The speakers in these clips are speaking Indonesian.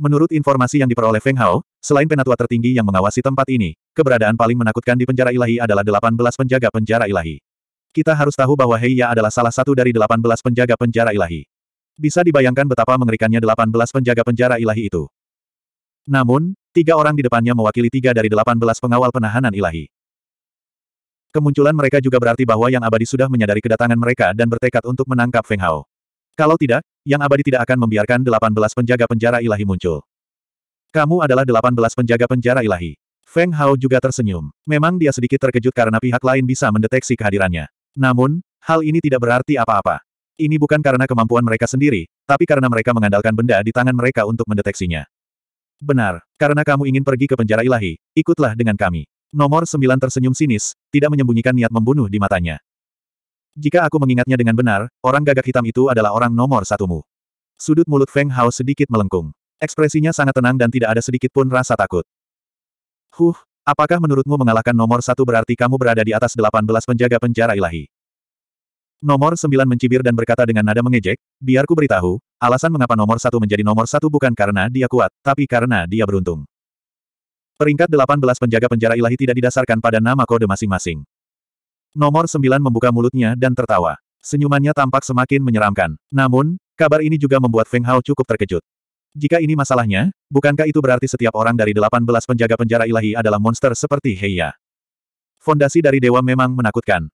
Menurut informasi yang diperoleh Feng Hao, selain penatua tertinggi yang mengawasi tempat ini, keberadaan paling menakutkan di penjara ilahi adalah 18 penjaga penjara ilahi. Kita harus tahu bahwa Heiya adalah salah satu dari 18 penjaga penjara ilahi. Bisa dibayangkan betapa mengerikannya 18 penjaga penjara ilahi itu. Namun, tiga orang di depannya mewakili tiga dari 18 pengawal penahanan ilahi. Kemunculan mereka juga berarti bahwa yang abadi sudah menyadari kedatangan mereka dan bertekad untuk menangkap Feng Hao. Kalau tidak, yang abadi tidak akan membiarkan delapan belas penjaga penjara ilahi muncul. Kamu adalah delapan belas penjaga penjara ilahi. Feng Hao juga tersenyum. Memang dia sedikit terkejut karena pihak lain bisa mendeteksi kehadirannya. Namun, hal ini tidak berarti apa-apa. Ini bukan karena kemampuan mereka sendiri, tapi karena mereka mengandalkan benda di tangan mereka untuk mendeteksinya. Benar, karena kamu ingin pergi ke penjara ilahi, ikutlah dengan kami. Nomor sembilan tersenyum sinis, tidak menyembunyikan niat membunuh di matanya. Jika aku mengingatnya dengan benar, orang gagak hitam itu adalah orang nomor satumu. Sudut mulut Feng Hao sedikit melengkung. Ekspresinya sangat tenang dan tidak ada sedikit pun rasa takut. Huh, apakah menurutmu mengalahkan nomor satu berarti kamu berada di atas delapan belas penjaga penjara ilahi? Nomor sembilan mencibir dan berkata dengan nada mengejek, biar ku beritahu, alasan mengapa nomor satu menjadi nomor satu bukan karena dia kuat, tapi karena dia beruntung. Peringkat delapan belas penjaga penjara ilahi tidak didasarkan pada nama kode masing-masing. Nomor sembilan membuka mulutnya dan tertawa. Senyumannya tampak semakin menyeramkan. Namun, kabar ini juga membuat Feng Hao cukup terkejut. Jika ini masalahnya, bukankah itu berarti setiap orang dari delapan belas penjaga penjara ilahi adalah monster seperti Heiya? Fondasi dari dewa memang menakutkan.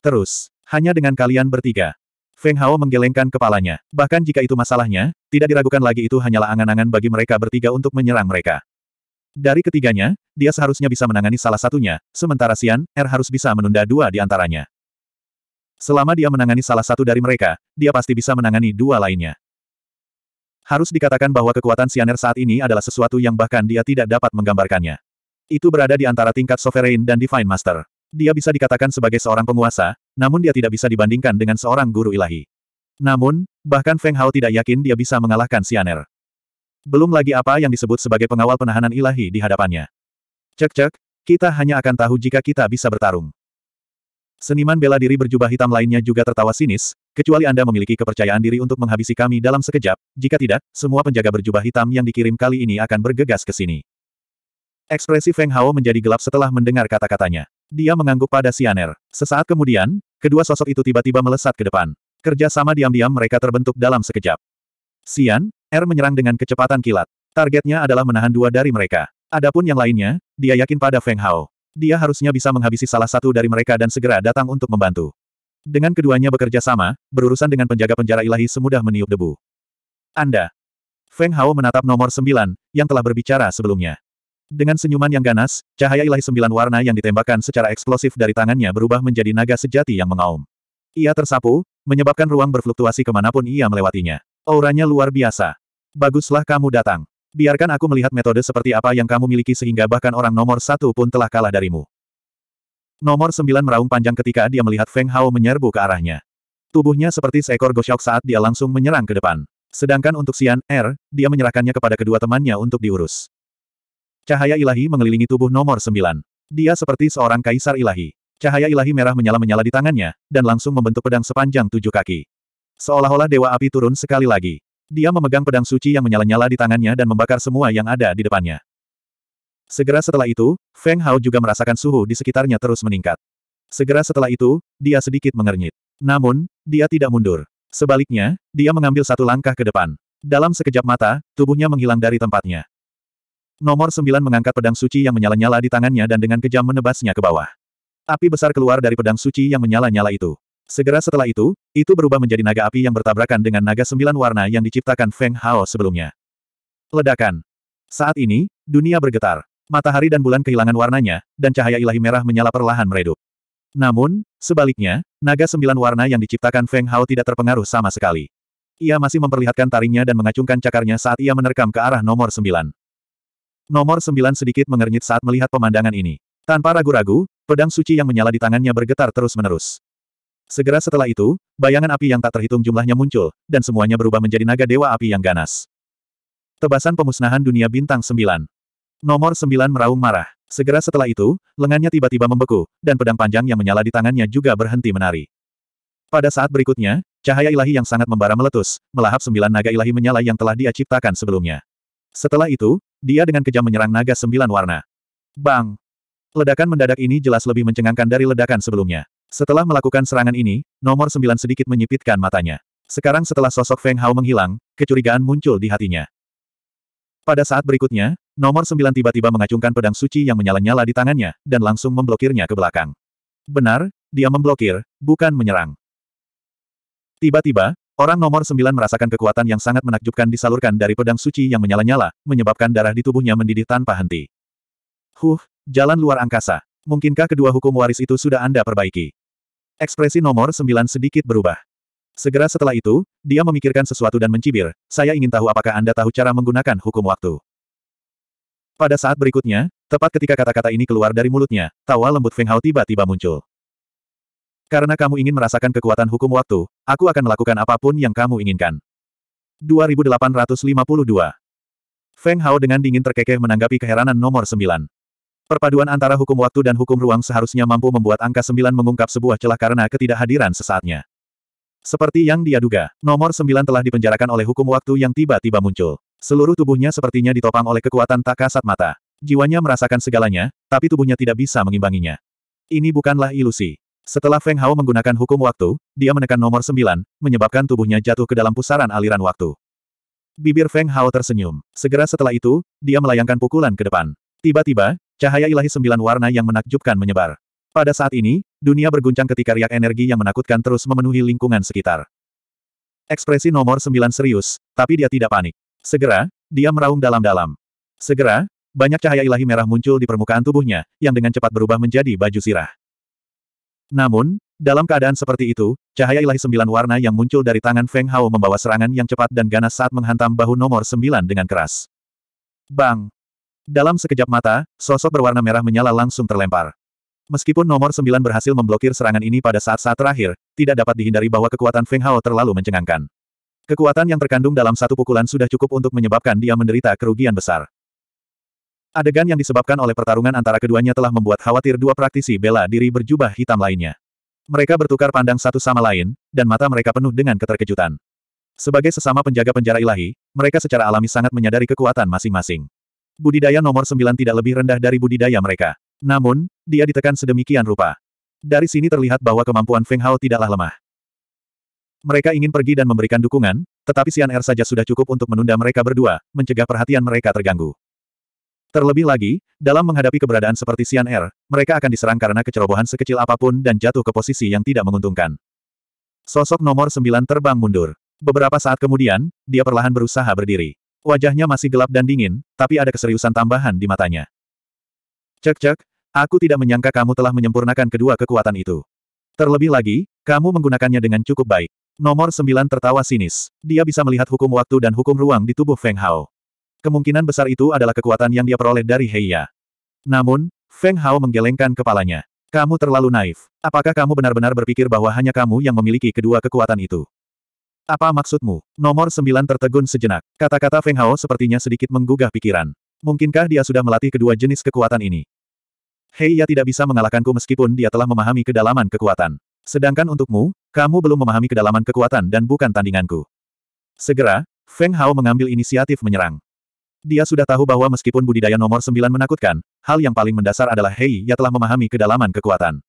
Terus, hanya dengan kalian bertiga, Feng Hao menggelengkan kepalanya. Bahkan jika itu masalahnya, tidak diragukan lagi itu hanyalah angan-angan bagi mereka bertiga untuk menyerang mereka. Dari ketiganya, dia seharusnya bisa menangani salah satunya, sementara Sian, Er harus bisa menunda dua di antaranya. Selama dia menangani salah satu dari mereka, dia pasti bisa menangani dua lainnya. Harus dikatakan bahwa kekuatan Sianer saat ini adalah sesuatu yang bahkan dia tidak dapat menggambarkannya. Itu berada di antara tingkat Sovereign dan Divine Master. Dia bisa dikatakan sebagai seorang penguasa, namun dia tidak bisa dibandingkan dengan seorang guru ilahi. Namun, bahkan Feng Hao tidak yakin dia bisa mengalahkan Sianer. Belum lagi apa yang disebut sebagai pengawal penahanan ilahi di hadapannya. Cek-cek, kita hanya akan tahu jika kita bisa bertarung. Seniman bela diri berjubah hitam lainnya juga tertawa sinis, kecuali Anda memiliki kepercayaan diri untuk menghabisi kami dalam sekejap, jika tidak, semua penjaga berjubah hitam yang dikirim kali ini akan bergegas ke sini. Ekspresi Feng Hao menjadi gelap setelah mendengar kata-katanya. Dia mengangguk pada Sianer. Sesaat kemudian, kedua sosok itu tiba-tiba melesat ke depan. Kerja sama diam-diam mereka terbentuk dalam sekejap. Sian, R menyerang dengan kecepatan kilat. Targetnya adalah menahan dua dari mereka. Adapun yang lainnya, dia yakin pada Feng Hao. Dia harusnya bisa menghabisi salah satu dari mereka dan segera datang untuk membantu. Dengan keduanya bekerja sama, berurusan dengan penjaga penjara ilahi semudah meniup debu. Anda. Feng Hao menatap nomor sembilan, yang telah berbicara sebelumnya. Dengan senyuman yang ganas, cahaya ilahi sembilan warna yang ditembakkan secara eksplosif dari tangannya berubah menjadi naga sejati yang mengaum. Ia tersapu, menyebabkan ruang berfluktuasi kemanapun ia melewatinya. Auranya luar biasa. Baguslah kamu datang. Biarkan aku melihat metode seperti apa yang kamu miliki sehingga bahkan orang nomor satu pun telah kalah darimu. Nomor sembilan meraung panjang ketika dia melihat Feng Hao menyerbu ke arahnya. Tubuhnya seperti seekor gosyok saat dia langsung menyerang ke depan. Sedangkan untuk Xian Er, dia menyerahkannya kepada kedua temannya untuk diurus. Cahaya ilahi mengelilingi tubuh nomor sembilan. Dia seperti seorang kaisar ilahi. Cahaya ilahi merah menyala-menyala di tangannya, dan langsung membentuk pedang sepanjang tujuh kaki. Seolah-olah Dewa Api turun sekali lagi. Dia memegang pedang suci yang menyala-nyala di tangannya dan membakar semua yang ada di depannya. Segera setelah itu, Feng Hao juga merasakan suhu di sekitarnya terus meningkat. Segera setelah itu, dia sedikit mengernyit. Namun, dia tidak mundur. Sebaliknya, dia mengambil satu langkah ke depan. Dalam sekejap mata, tubuhnya menghilang dari tempatnya. Nomor sembilan mengangkat pedang suci yang menyala-nyala di tangannya dan dengan kejam menebasnya ke bawah. Api besar keluar dari pedang suci yang menyala-nyala itu. Segera setelah itu, itu berubah menjadi naga api yang bertabrakan dengan naga sembilan warna yang diciptakan Feng Hao sebelumnya. Ledakan. Saat ini, dunia bergetar. Matahari dan bulan kehilangan warnanya, dan cahaya ilahi merah menyala perlahan meredup. Namun, sebaliknya, naga sembilan warna yang diciptakan Feng Hao tidak terpengaruh sama sekali. Ia masih memperlihatkan taringnya dan mengacungkan cakarnya saat ia menerkam ke arah nomor sembilan. Nomor sembilan sedikit mengernyit saat melihat pemandangan ini. Tanpa ragu-ragu, Pedang suci yang menyala di tangannya bergetar terus-menerus. Segera setelah itu, bayangan api yang tak terhitung jumlahnya muncul, dan semuanya berubah menjadi naga dewa api yang ganas. Tebasan pemusnahan dunia bintang 9. Nomor 9 meraung marah. Segera setelah itu, lengannya tiba-tiba membeku, dan pedang panjang yang menyala di tangannya juga berhenti menari. Pada saat berikutnya, cahaya ilahi yang sangat membara meletus, melahap sembilan naga ilahi menyala yang telah dia ciptakan sebelumnya. Setelah itu, dia dengan kejam menyerang naga sembilan warna. Bang! Ledakan mendadak ini jelas lebih mencengangkan dari ledakan sebelumnya. Setelah melakukan serangan ini, nomor sembilan sedikit menyipitkan matanya. Sekarang setelah sosok Feng Hao menghilang, kecurigaan muncul di hatinya. Pada saat berikutnya, nomor sembilan tiba-tiba mengacungkan pedang suci yang menyala-nyala di tangannya, dan langsung memblokirnya ke belakang. Benar, dia memblokir, bukan menyerang. Tiba-tiba, orang nomor sembilan merasakan kekuatan yang sangat menakjubkan disalurkan dari pedang suci yang menyala-nyala, menyebabkan darah di tubuhnya mendidih tanpa henti. Huh, Jalan luar angkasa. Mungkinkah kedua hukum waris itu sudah Anda perbaiki? Ekspresi nomor sembilan sedikit berubah. Segera setelah itu, dia memikirkan sesuatu dan mencibir, saya ingin tahu apakah Anda tahu cara menggunakan hukum waktu. Pada saat berikutnya, tepat ketika kata-kata ini keluar dari mulutnya, tawa lembut Feng Hao tiba-tiba muncul. Karena kamu ingin merasakan kekuatan hukum waktu, aku akan melakukan apapun yang kamu inginkan. 2852 Feng Hao dengan dingin terkekeh menanggapi keheranan nomor sembilan. Perpaduan antara hukum waktu dan hukum ruang seharusnya mampu membuat angka sembilan mengungkap sebuah celah karena ketidakhadiran sesaatnya. Seperti yang dia duga, nomor sembilan telah dipenjarakan oleh hukum waktu yang tiba-tiba muncul. Seluruh tubuhnya sepertinya ditopang oleh kekuatan tak kasat mata. Jiwanya merasakan segalanya, tapi tubuhnya tidak bisa mengimbanginya. Ini bukanlah ilusi. Setelah Feng Hao menggunakan hukum waktu, dia menekan nomor sembilan, menyebabkan tubuhnya jatuh ke dalam pusaran aliran waktu. Bibir Feng Hao tersenyum. Segera setelah itu, dia melayangkan pukulan ke depan. Tiba-tiba, Cahaya ilahi sembilan warna yang menakjubkan menyebar. Pada saat ini, dunia berguncang ketika riak energi yang menakutkan terus memenuhi lingkungan sekitar. Ekspresi nomor sembilan serius, tapi dia tidak panik. Segera, dia meraung dalam-dalam. Segera, banyak cahaya ilahi merah muncul di permukaan tubuhnya, yang dengan cepat berubah menjadi baju sirah. Namun, dalam keadaan seperti itu, cahaya ilahi sembilan warna yang muncul dari tangan Feng Hao membawa serangan yang cepat dan ganas saat menghantam bahu nomor sembilan dengan keras. Bang! Dalam sekejap mata, sosok berwarna merah menyala langsung terlempar. Meskipun nomor sembilan berhasil memblokir serangan ini pada saat-saat terakhir, tidak dapat dihindari bahwa kekuatan Feng Hao terlalu mencengangkan. Kekuatan yang terkandung dalam satu pukulan sudah cukup untuk menyebabkan dia menderita kerugian besar. Adegan yang disebabkan oleh pertarungan antara keduanya telah membuat khawatir dua praktisi bela diri berjubah hitam lainnya. Mereka bertukar pandang satu sama lain, dan mata mereka penuh dengan keterkejutan. Sebagai sesama penjaga penjara ilahi, mereka secara alami sangat menyadari kekuatan masing-masing. Budidaya nomor sembilan tidak lebih rendah dari budidaya mereka. Namun, dia ditekan sedemikian rupa. Dari sini terlihat bahwa kemampuan Feng Hao tidaklah lemah. Mereka ingin pergi dan memberikan dukungan, tetapi Xian Er saja sudah cukup untuk menunda mereka berdua, mencegah perhatian mereka terganggu. Terlebih lagi, dalam menghadapi keberadaan seperti Xian Er, mereka akan diserang karena kecerobohan sekecil apapun dan jatuh ke posisi yang tidak menguntungkan. Sosok nomor sembilan terbang mundur. Beberapa saat kemudian, dia perlahan berusaha berdiri. Wajahnya masih gelap dan dingin, tapi ada keseriusan tambahan di matanya. Cek-cek, aku tidak menyangka kamu telah menyempurnakan kedua kekuatan itu. Terlebih lagi, kamu menggunakannya dengan cukup baik. Nomor sembilan tertawa sinis. Dia bisa melihat hukum waktu dan hukum ruang di tubuh Feng Hao. Kemungkinan besar itu adalah kekuatan yang dia peroleh dari Heiya. Namun, Feng Hao menggelengkan kepalanya. Kamu terlalu naif. Apakah kamu benar-benar berpikir bahwa hanya kamu yang memiliki kedua kekuatan itu? Apa maksudmu? Nomor sembilan tertegun sejenak. Kata-kata Feng Hao sepertinya sedikit menggugah pikiran. Mungkinkah dia sudah melatih kedua jenis kekuatan ini? Hei ia tidak bisa mengalahkanku meskipun dia telah memahami kedalaman kekuatan. Sedangkan untukmu, kamu belum memahami kedalaman kekuatan dan bukan tandinganku. Segera, Feng Hao mengambil inisiatif menyerang. Dia sudah tahu bahwa meskipun budidaya nomor sembilan menakutkan, hal yang paling mendasar adalah Hei ia telah memahami kedalaman kekuatan.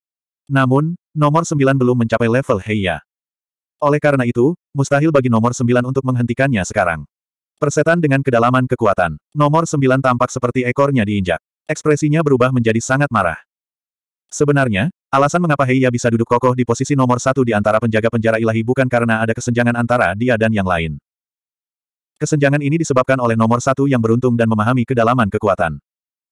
Namun, nomor sembilan belum mencapai level Hei Ya. Oleh karena itu, mustahil bagi nomor sembilan untuk menghentikannya sekarang. Persetan dengan kedalaman kekuatan. Nomor sembilan tampak seperti ekornya diinjak. Ekspresinya berubah menjadi sangat marah. Sebenarnya, alasan mengapa Heiya bisa duduk kokoh di posisi nomor satu di antara penjaga penjara ilahi bukan karena ada kesenjangan antara dia dan yang lain. Kesenjangan ini disebabkan oleh nomor satu yang beruntung dan memahami kedalaman kekuatan.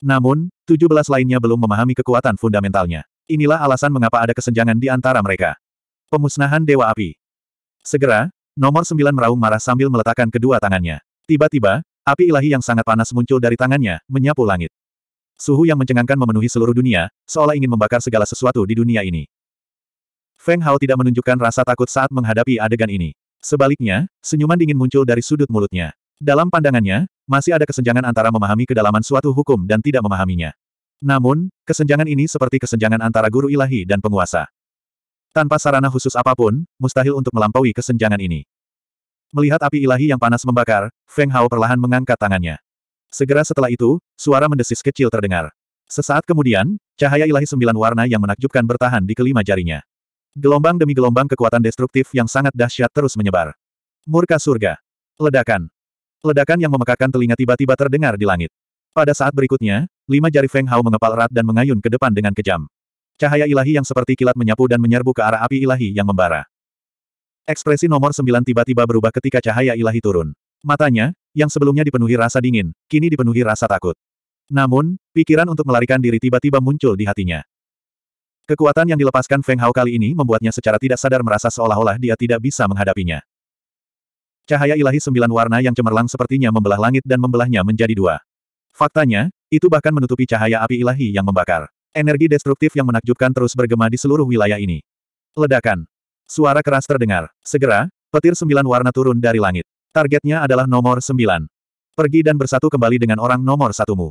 Namun, tujuh belas lainnya belum memahami kekuatan fundamentalnya. Inilah alasan mengapa ada kesenjangan di antara mereka. Pemusnahan Dewa Api Segera, nomor sembilan meraung marah sambil meletakkan kedua tangannya. Tiba-tiba, api ilahi yang sangat panas muncul dari tangannya, menyapu langit. Suhu yang mencengangkan memenuhi seluruh dunia, seolah ingin membakar segala sesuatu di dunia ini. Feng Hao tidak menunjukkan rasa takut saat menghadapi adegan ini. Sebaliknya, senyuman dingin muncul dari sudut mulutnya. Dalam pandangannya, masih ada kesenjangan antara memahami kedalaman suatu hukum dan tidak memahaminya. Namun, kesenjangan ini seperti kesenjangan antara guru ilahi dan penguasa. Tanpa sarana khusus apapun, mustahil untuk melampaui kesenjangan ini. Melihat api ilahi yang panas membakar, Feng Hao perlahan mengangkat tangannya. Segera setelah itu, suara mendesis kecil terdengar. Sesaat kemudian, cahaya ilahi sembilan warna yang menakjubkan bertahan di kelima jarinya. Gelombang demi gelombang kekuatan destruktif yang sangat dahsyat terus menyebar. Murka surga. Ledakan. Ledakan yang memekakan telinga tiba-tiba terdengar di langit. Pada saat berikutnya, lima jari Feng Hao mengepal erat dan mengayun ke depan dengan kejam. Cahaya ilahi yang seperti kilat menyapu dan menyerbu ke arah api ilahi yang membara. Ekspresi nomor sembilan tiba-tiba berubah ketika cahaya ilahi turun. Matanya, yang sebelumnya dipenuhi rasa dingin, kini dipenuhi rasa takut. Namun, pikiran untuk melarikan diri tiba-tiba muncul di hatinya. Kekuatan yang dilepaskan Feng Hao kali ini membuatnya secara tidak sadar merasa seolah-olah dia tidak bisa menghadapinya. Cahaya ilahi sembilan warna yang cemerlang sepertinya membelah langit dan membelahnya menjadi dua. Faktanya, itu bahkan menutupi cahaya api ilahi yang membakar. Energi destruktif yang menakjubkan terus bergema di seluruh wilayah ini. Ledakan. Suara keras terdengar. Segera, petir sembilan warna turun dari langit. Targetnya adalah nomor sembilan. Pergi dan bersatu kembali dengan orang nomor satumu.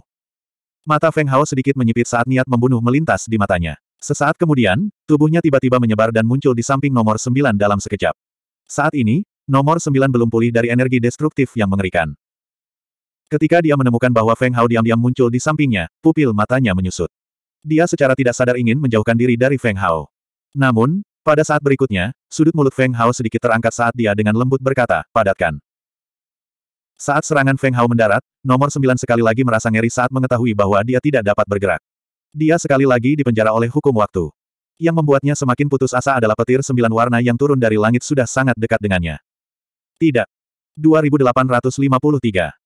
Mata Feng Hao sedikit menyipit saat niat membunuh melintas di matanya. Sesaat kemudian, tubuhnya tiba-tiba menyebar dan muncul di samping nomor sembilan dalam sekejap. Saat ini, nomor sembilan belum pulih dari energi destruktif yang mengerikan. Ketika dia menemukan bahwa Feng Hao diam-diam muncul di sampingnya, pupil matanya menyusut. Dia secara tidak sadar ingin menjauhkan diri dari Feng Hao. Namun, pada saat berikutnya, sudut mulut Feng Hao sedikit terangkat saat dia dengan lembut berkata, padatkan. Saat serangan Feng Hao mendarat, nomor sembilan sekali lagi merasa ngeri saat mengetahui bahwa dia tidak dapat bergerak. Dia sekali lagi dipenjara oleh hukum waktu. Yang membuatnya semakin putus asa adalah petir sembilan warna yang turun dari langit sudah sangat dekat dengannya. Tidak. 2853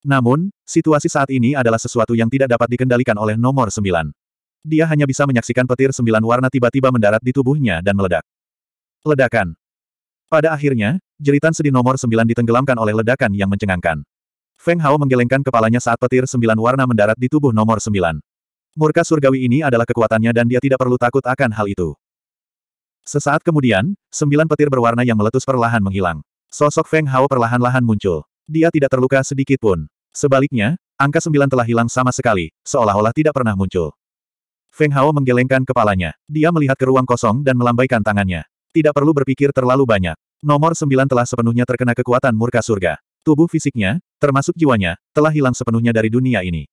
namun, situasi saat ini adalah sesuatu yang tidak dapat dikendalikan oleh nomor sembilan. Dia hanya bisa menyaksikan petir sembilan warna tiba-tiba mendarat di tubuhnya dan meledak. Ledakan. Pada akhirnya, jeritan sedih nomor sembilan ditenggelamkan oleh ledakan yang mencengangkan. Feng Hao menggelengkan kepalanya saat petir sembilan warna mendarat di tubuh nomor sembilan. Murka surgawi ini adalah kekuatannya dan dia tidak perlu takut akan hal itu. Sesaat kemudian, sembilan petir berwarna yang meletus perlahan menghilang. Sosok Feng Hao perlahan-lahan muncul. Dia tidak terluka sedikit pun. Sebaliknya, angka sembilan telah hilang sama sekali, seolah-olah tidak pernah muncul. Feng Hao menggelengkan kepalanya. Dia melihat ke ruang kosong dan melambaikan tangannya. Tidak perlu berpikir terlalu banyak. Nomor sembilan telah sepenuhnya terkena kekuatan murka surga. Tubuh fisiknya, termasuk jiwanya, telah hilang sepenuhnya dari dunia ini.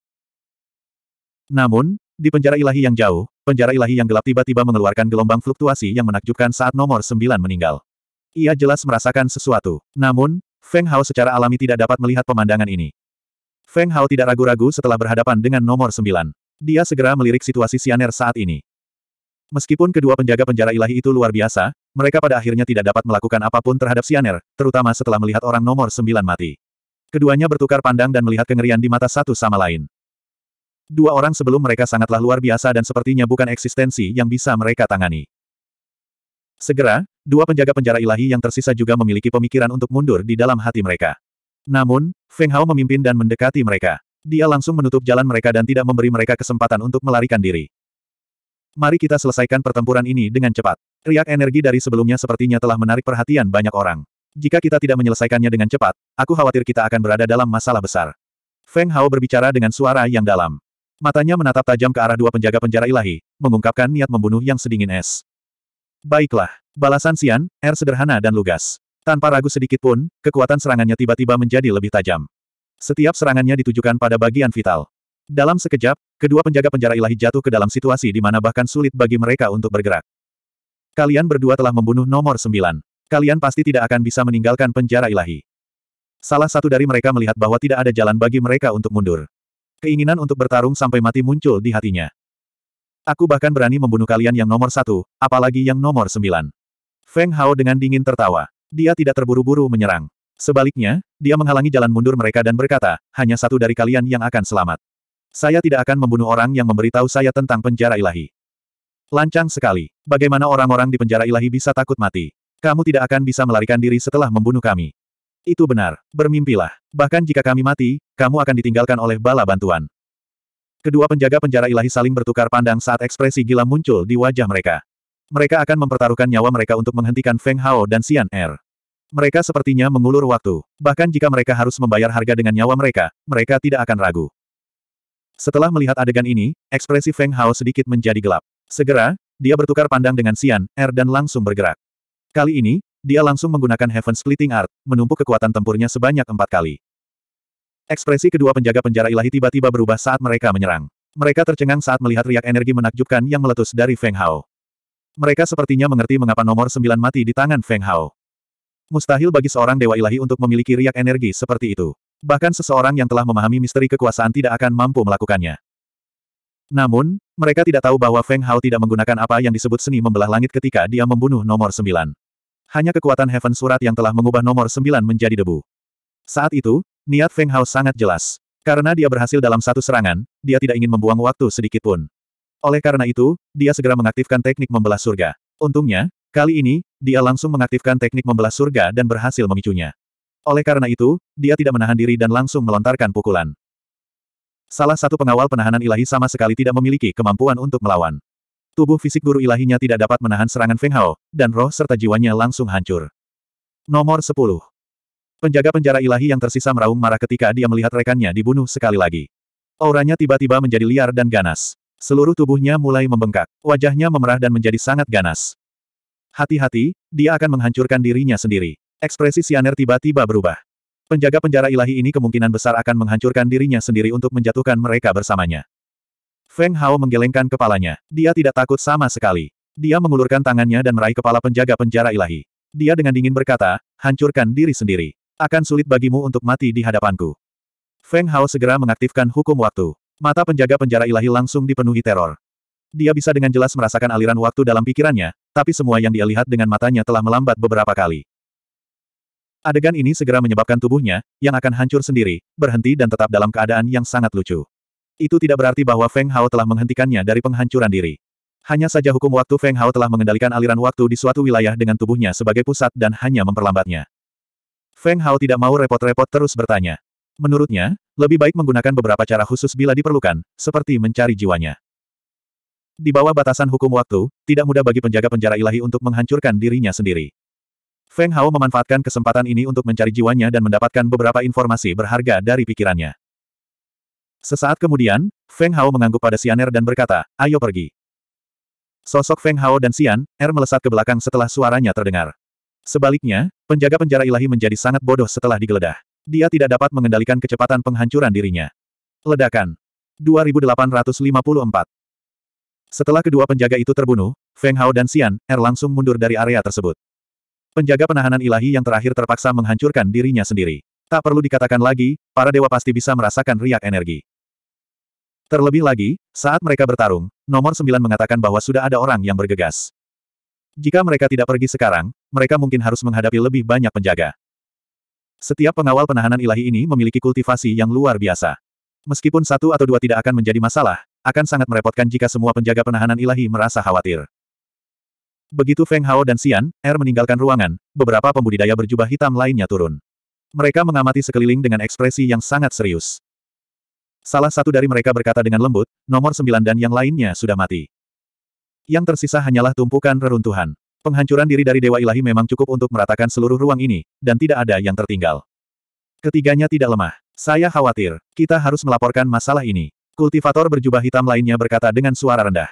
Namun, di penjara ilahi yang jauh, penjara ilahi yang gelap tiba-tiba mengeluarkan gelombang fluktuasi yang menakjubkan saat nomor sembilan meninggal. Ia jelas merasakan sesuatu. Namun, Feng Hao secara alami tidak dapat melihat pemandangan ini. Feng Hao tidak ragu-ragu setelah berhadapan dengan nomor sembilan. Dia segera melirik situasi Sianer saat ini. Meskipun kedua penjaga penjara ilahi itu luar biasa, mereka pada akhirnya tidak dapat melakukan apapun terhadap Sianer, terutama setelah melihat orang nomor sembilan mati. Keduanya bertukar pandang dan melihat kengerian di mata satu sama lain. Dua orang sebelum mereka sangatlah luar biasa dan sepertinya bukan eksistensi yang bisa mereka tangani. Segera, dua penjaga penjara ilahi yang tersisa juga memiliki pemikiran untuk mundur di dalam hati mereka. Namun, Feng Hao memimpin dan mendekati mereka. Dia langsung menutup jalan mereka dan tidak memberi mereka kesempatan untuk melarikan diri. Mari kita selesaikan pertempuran ini dengan cepat. Riak energi dari sebelumnya sepertinya telah menarik perhatian banyak orang. Jika kita tidak menyelesaikannya dengan cepat, aku khawatir kita akan berada dalam masalah besar. Feng Hao berbicara dengan suara yang dalam. Matanya menatap tajam ke arah dua penjaga penjara ilahi, mengungkapkan niat membunuh yang sedingin es. Baiklah, Balasan Sian, air sederhana dan lugas. Tanpa ragu sedikit pun, kekuatan serangannya tiba-tiba menjadi lebih tajam. Setiap serangannya ditujukan pada bagian vital. Dalam sekejap, kedua penjaga penjara ilahi jatuh ke dalam situasi di mana bahkan sulit bagi mereka untuk bergerak. Kalian berdua telah membunuh nomor sembilan. Kalian pasti tidak akan bisa meninggalkan penjara ilahi. Salah satu dari mereka melihat bahwa tidak ada jalan bagi mereka untuk mundur. Keinginan untuk bertarung sampai mati muncul di hatinya. Aku bahkan berani membunuh kalian yang nomor satu, apalagi yang nomor sembilan. Feng Hao dengan dingin tertawa. Dia tidak terburu-buru menyerang. Sebaliknya, dia menghalangi jalan mundur mereka dan berkata, hanya satu dari kalian yang akan selamat. Saya tidak akan membunuh orang yang memberitahu saya tentang penjara ilahi. Lancang sekali. Bagaimana orang-orang di penjara ilahi bisa takut mati? Kamu tidak akan bisa melarikan diri setelah membunuh kami. Itu benar. Bermimpilah. Bahkan jika kami mati, kamu akan ditinggalkan oleh bala bantuan. Kedua penjaga penjara ilahi saling bertukar pandang saat ekspresi gila muncul di wajah mereka. Mereka akan mempertaruhkan nyawa mereka untuk menghentikan Feng Hao dan Xian Er. Mereka sepertinya mengulur waktu. Bahkan jika mereka harus membayar harga dengan nyawa mereka, mereka tidak akan ragu. Setelah melihat adegan ini, ekspresi Feng Hao sedikit menjadi gelap. Segera, dia bertukar pandang dengan Xian Er dan langsung bergerak. Kali ini, dia langsung menggunakan Heaven Splitting Art, menumpuk kekuatan tempurnya sebanyak empat kali. Ekspresi kedua penjaga penjara ilahi tiba-tiba berubah saat mereka menyerang. Mereka tercengang saat melihat riak energi menakjubkan yang meletus dari Feng Hao. Mereka sepertinya mengerti mengapa nomor sembilan mati di tangan Feng Hao. Mustahil bagi seorang dewa ilahi untuk memiliki riak energi seperti itu. Bahkan seseorang yang telah memahami misteri kekuasaan tidak akan mampu melakukannya. Namun, mereka tidak tahu bahwa Feng Hao tidak menggunakan apa yang disebut seni membelah langit ketika dia membunuh nomor sembilan. Hanya kekuatan Heaven Surat yang telah mengubah nomor sembilan menjadi debu. Saat itu, niat Feng Hao sangat jelas. Karena dia berhasil dalam satu serangan, dia tidak ingin membuang waktu sedikit pun. Oleh karena itu, dia segera mengaktifkan teknik membelah surga. Untungnya, kali ini, dia langsung mengaktifkan teknik membelah surga dan berhasil memicunya. Oleh karena itu, dia tidak menahan diri dan langsung melontarkan pukulan. Salah satu pengawal penahanan ilahi sama sekali tidak memiliki kemampuan untuk melawan. Tubuh fisik guru ilahinya tidak dapat menahan serangan Feng Hao, dan roh serta jiwanya langsung hancur. Nomor 10. Penjaga penjara ilahi yang tersisa meraung marah ketika dia melihat rekannya dibunuh sekali lagi. Auranya tiba-tiba menjadi liar dan ganas. Seluruh tubuhnya mulai membengkak. Wajahnya memerah dan menjadi sangat ganas. Hati-hati, dia akan menghancurkan dirinya sendiri. Ekspresi Sianer tiba-tiba berubah. Penjaga penjara ilahi ini kemungkinan besar akan menghancurkan dirinya sendiri untuk menjatuhkan mereka bersamanya. Feng Hao menggelengkan kepalanya. Dia tidak takut sama sekali. Dia mengulurkan tangannya dan meraih kepala penjaga penjara ilahi. Dia dengan dingin berkata, hancurkan diri sendiri. Akan sulit bagimu untuk mati di hadapanku. Feng Hao segera mengaktifkan hukum waktu. Mata penjaga penjara ilahi langsung dipenuhi teror. Dia bisa dengan jelas merasakan aliran waktu dalam pikirannya, tapi semua yang dia lihat dengan matanya telah melambat beberapa kali. Adegan ini segera menyebabkan tubuhnya, yang akan hancur sendiri, berhenti dan tetap dalam keadaan yang sangat lucu. Itu tidak berarti bahwa Feng Hao telah menghentikannya dari penghancuran diri. Hanya saja hukum waktu Feng Hao telah mengendalikan aliran waktu di suatu wilayah dengan tubuhnya sebagai pusat dan hanya memperlambatnya. Feng Hao tidak mau repot-repot terus bertanya. Menurutnya, lebih baik menggunakan beberapa cara khusus bila diperlukan, seperti mencari jiwanya. Di bawah batasan hukum waktu, tidak mudah bagi penjaga penjara ilahi untuk menghancurkan dirinya sendiri. Feng Hao memanfaatkan kesempatan ini untuk mencari jiwanya dan mendapatkan beberapa informasi berharga dari pikirannya. Sesaat kemudian, Feng Hao mengangguk pada Sianer dan berkata, ayo pergi. Sosok Feng Hao dan Xian Er melesat ke belakang setelah suaranya terdengar. Sebaliknya, penjaga penjara ilahi menjadi sangat bodoh setelah digeledah. Dia tidak dapat mengendalikan kecepatan penghancuran dirinya. Ledakan. 2854. Setelah kedua penjaga itu terbunuh, Feng Hao dan Xian Er langsung mundur dari area tersebut. Penjaga penahanan ilahi yang terakhir terpaksa menghancurkan dirinya sendiri. Tak perlu dikatakan lagi, para dewa pasti bisa merasakan riak energi. Terlebih lagi, saat mereka bertarung, nomor sembilan mengatakan bahwa sudah ada orang yang bergegas. Jika mereka tidak pergi sekarang, mereka mungkin harus menghadapi lebih banyak penjaga. Setiap pengawal penahanan ilahi ini memiliki kultivasi yang luar biasa. Meskipun satu atau dua tidak akan menjadi masalah, akan sangat merepotkan jika semua penjaga penahanan ilahi merasa khawatir. Begitu Feng Hao dan Xian, Er meninggalkan ruangan, beberapa pembudidaya berjubah hitam lainnya turun. Mereka mengamati sekeliling dengan ekspresi yang sangat serius. Salah satu dari mereka berkata dengan lembut, nomor sembilan dan yang lainnya sudah mati. Yang tersisa hanyalah tumpukan reruntuhan. Penghancuran diri dari Dewa Ilahi memang cukup untuk meratakan seluruh ruang ini, dan tidak ada yang tertinggal. Ketiganya tidak lemah. Saya khawatir, kita harus melaporkan masalah ini. Kultivator berjubah hitam lainnya berkata dengan suara rendah.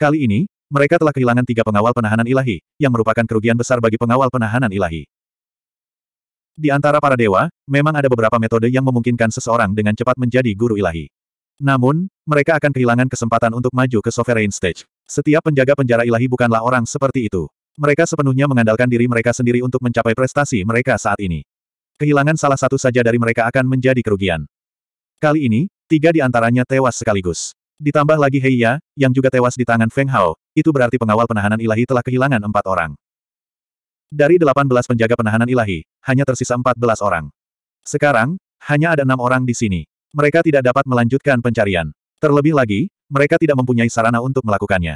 Kali ini, mereka telah kehilangan tiga pengawal penahanan ilahi, yang merupakan kerugian besar bagi pengawal penahanan ilahi. Di antara para dewa, memang ada beberapa metode yang memungkinkan seseorang dengan cepat menjadi guru ilahi. Namun, mereka akan kehilangan kesempatan untuk maju ke sovereign stage. Setiap penjaga penjara ilahi bukanlah orang seperti itu. Mereka sepenuhnya mengandalkan diri mereka sendiri untuk mencapai prestasi mereka saat ini. Kehilangan salah satu saja dari mereka akan menjadi kerugian. Kali ini, tiga di antaranya tewas sekaligus. Ditambah lagi Heiya, yang juga tewas di tangan Feng Hao, itu berarti pengawal penahanan ilahi telah kehilangan empat orang. Dari delapan belas penjaga penahanan ilahi, hanya tersisa empat belas orang. Sekarang, hanya ada enam orang di sini. Mereka tidak dapat melanjutkan pencarian. Terlebih lagi, mereka tidak mempunyai sarana untuk melakukannya.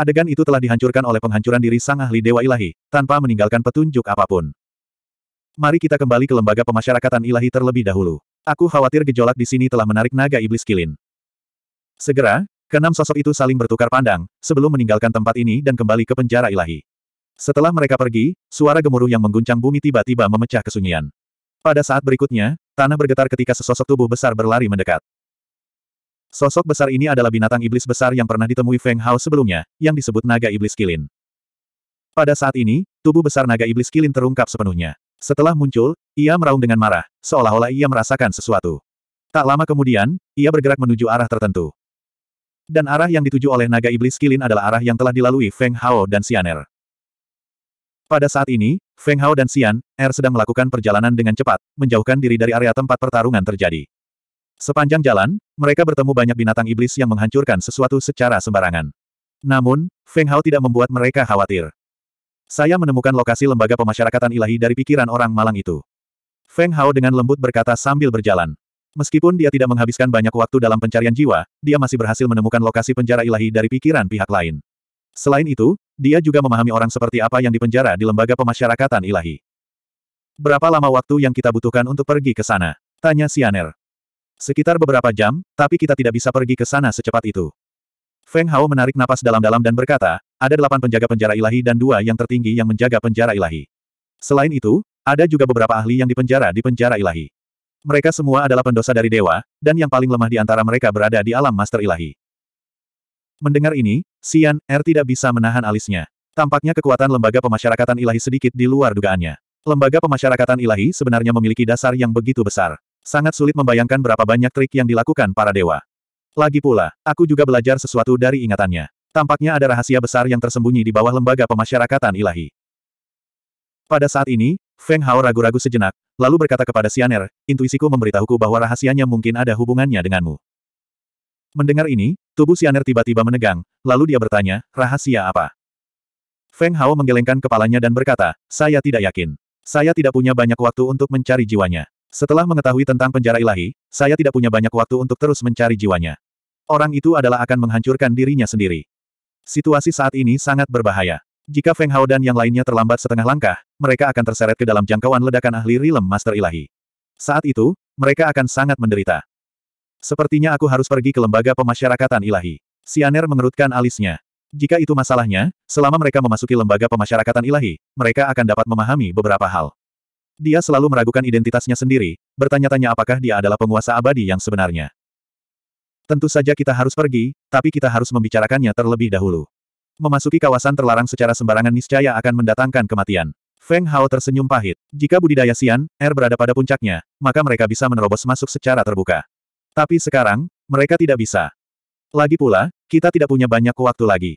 Adegan itu telah dihancurkan oleh penghancuran diri sang ahli dewa ilahi, tanpa meninggalkan petunjuk apapun. Mari kita kembali ke lembaga pemasyarakatan ilahi terlebih dahulu. Aku khawatir gejolak di sini telah menarik naga iblis kilin. Segera, keenam sosok itu saling bertukar pandang, sebelum meninggalkan tempat ini dan kembali ke penjara ilahi. Setelah mereka pergi, suara gemuruh yang mengguncang bumi tiba-tiba memecah kesunyian. Pada saat berikutnya, tanah bergetar ketika sesosok tubuh besar berlari mendekat. Sosok besar ini adalah binatang iblis besar yang pernah ditemui Feng Hao sebelumnya, yang disebut naga iblis kilin. Pada saat ini, tubuh besar naga iblis kilin terungkap sepenuhnya. Setelah muncul, ia meraung dengan marah, seolah-olah ia merasakan sesuatu. Tak lama kemudian, ia bergerak menuju arah tertentu. Dan arah yang dituju oleh naga iblis kilin adalah arah yang telah dilalui Feng Hao dan Xian'er. Pada saat ini, Feng Hao dan Xian Er sedang melakukan perjalanan dengan cepat, menjauhkan diri dari area tempat pertarungan terjadi. Sepanjang jalan, mereka bertemu banyak binatang iblis yang menghancurkan sesuatu secara sembarangan. Namun, Feng Hao tidak membuat mereka khawatir. Saya menemukan lokasi lembaga pemasyarakatan ilahi dari pikiran orang malang itu. Feng Hao dengan lembut berkata sambil berjalan. Meskipun dia tidak menghabiskan banyak waktu dalam pencarian jiwa, dia masih berhasil menemukan lokasi penjara ilahi dari pikiran pihak lain. Selain itu, dia juga memahami orang seperti apa yang dipenjara di lembaga pemasyarakatan ilahi. Berapa lama waktu yang kita butuhkan untuk pergi ke sana? Tanya Sianer. Sekitar beberapa jam, tapi kita tidak bisa pergi ke sana secepat itu. Feng Hao menarik napas dalam-dalam dan berkata, ada delapan penjaga penjara ilahi dan dua yang tertinggi yang menjaga penjara ilahi. Selain itu, ada juga beberapa ahli yang dipenjara di penjara ilahi. Mereka semua adalah pendosa dari dewa, dan yang paling lemah di antara mereka berada di alam master ilahi. Mendengar ini, Xian Er tidak bisa menahan alisnya. Tampaknya kekuatan lembaga pemasyarakatan ilahi sedikit di luar dugaannya. Lembaga pemasyarakatan ilahi sebenarnya memiliki dasar yang begitu besar. Sangat sulit membayangkan berapa banyak trik yang dilakukan para dewa. Lagi pula, aku juga belajar sesuatu dari ingatannya. Tampaknya ada rahasia besar yang tersembunyi di bawah lembaga pemasyarakatan ilahi. Pada saat ini, Feng Hao ragu-ragu sejenak, lalu berkata kepada Sianer, intuisiku memberitahuku bahwa rahasianya mungkin ada hubungannya denganmu. Mendengar ini, tubuh Sianer tiba-tiba menegang, lalu dia bertanya, rahasia apa? Feng Hao menggelengkan kepalanya dan berkata, saya tidak yakin. Saya tidak punya banyak waktu untuk mencari jiwanya. Setelah mengetahui tentang penjara ilahi, saya tidak punya banyak waktu untuk terus mencari jiwanya. Orang itu adalah akan menghancurkan dirinya sendiri. Situasi saat ini sangat berbahaya. Jika Feng Hao dan yang lainnya terlambat setengah langkah, mereka akan terseret ke dalam jangkauan ledakan ahli rilem Master Ilahi. Saat itu, mereka akan sangat menderita. Sepertinya aku harus pergi ke lembaga pemasyarakatan ilahi. Sianer mengerutkan alisnya. Jika itu masalahnya, selama mereka memasuki lembaga pemasyarakatan ilahi, mereka akan dapat memahami beberapa hal. Dia selalu meragukan identitasnya sendiri, bertanya-tanya apakah dia adalah penguasa abadi yang sebenarnya. Tentu saja kita harus pergi, tapi kita harus membicarakannya terlebih dahulu. Memasuki kawasan terlarang secara sembarangan niscaya akan mendatangkan kematian. Feng Hao tersenyum pahit. Jika budidaya Xian, Er berada pada puncaknya, maka mereka bisa menerobos masuk secara terbuka. Tapi sekarang, mereka tidak bisa. Lagi pula, kita tidak punya banyak waktu lagi.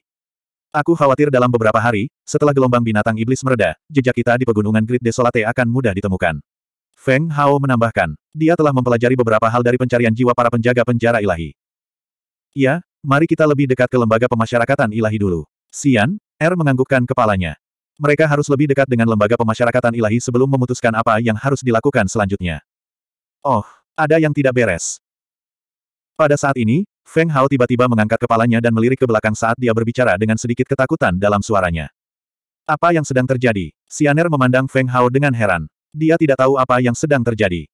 Aku khawatir dalam beberapa hari, setelah gelombang binatang iblis mereda, jejak kita di pegunungan Great Desolate akan mudah ditemukan. Feng Hao menambahkan, dia telah mempelajari beberapa hal dari pencarian jiwa para penjaga penjara ilahi. Ya, mari kita lebih dekat ke lembaga pemasyarakatan ilahi dulu. Sian, R er menganggukkan kepalanya. Mereka harus lebih dekat dengan lembaga pemasyarakatan ilahi sebelum memutuskan apa yang harus dilakukan selanjutnya. Oh, ada yang tidak beres. Pada saat ini, Feng Hao tiba-tiba mengangkat kepalanya dan melirik ke belakang saat dia berbicara dengan sedikit ketakutan dalam suaranya. Apa yang sedang terjadi? Sianer memandang Feng Hao dengan heran. Dia tidak tahu apa yang sedang terjadi.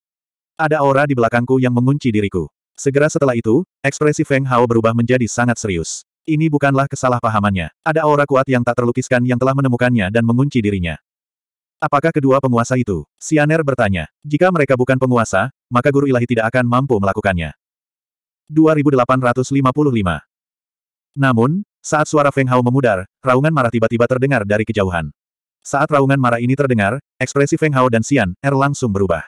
Ada aura di belakangku yang mengunci diriku. Segera setelah itu, ekspresi Feng Hao berubah menjadi sangat serius. Ini bukanlah kesalahpahamannya. Ada aura kuat yang tak terlukiskan yang telah menemukannya dan mengunci dirinya. Apakah kedua penguasa itu? Sianer bertanya. Jika mereka bukan penguasa, maka guru ilahi tidak akan mampu melakukannya. 2855. Namun, saat suara Feng Hao memudar, raungan marah tiba-tiba terdengar dari kejauhan. Saat raungan marah ini terdengar, ekspresi Feng Hao dan Xian Er langsung berubah.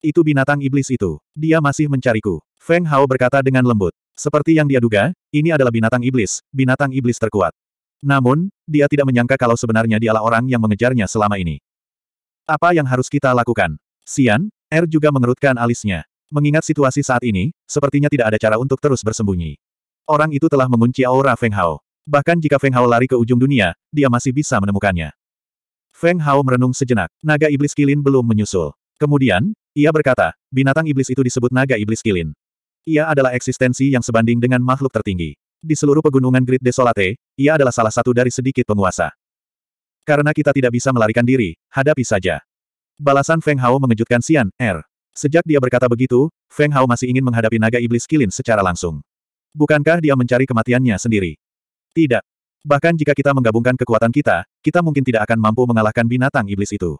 Itu binatang iblis itu. Dia masih mencariku. Feng Hao berkata dengan lembut. Seperti yang dia duga, ini adalah binatang iblis, binatang iblis terkuat. Namun, dia tidak menyangka kalau sebenarnya dialah orang yang mengejarnya selama ini. Apa yang harus kita lakukan? Xian, Er juga mengerutkan alisnya. Mengingat situasi saat ini, sepertinya tidak ada cara untuk terus bersembunyi. Orang itu telah mengunci aura Feng Hao. Bahkan jika Feng Hao lari ke ujung dunia, dia masih bisa menemukannya. Feng Hao merenung sejenak. Naga iblis kilin belum menyusul. Kemudian, ia berkata, binatang iblis itu disebut naga iblis kilin. Ia adalah eksistensi yang sebanding dengan makhluk tertinggi. Di seluruh pegunungan Great Desolate, ia adalah salah satu dari sedikit penguasa. Karena kita tidak bisa melarikan diri, hadapi saja. Balasan Feng Hao mengejutkan Sian R. Er. Sejak dia berkata begitu, Feng Hao masih ingin menghadapi naga iblis kilin secara langsung. Bukankah dia mencari kematiannya sendiri? Tidak. Bahkan jika kita menggabungkan kekuatan kita, kita mungkin tidak akan mampu mengalahkan binatang iblis itu.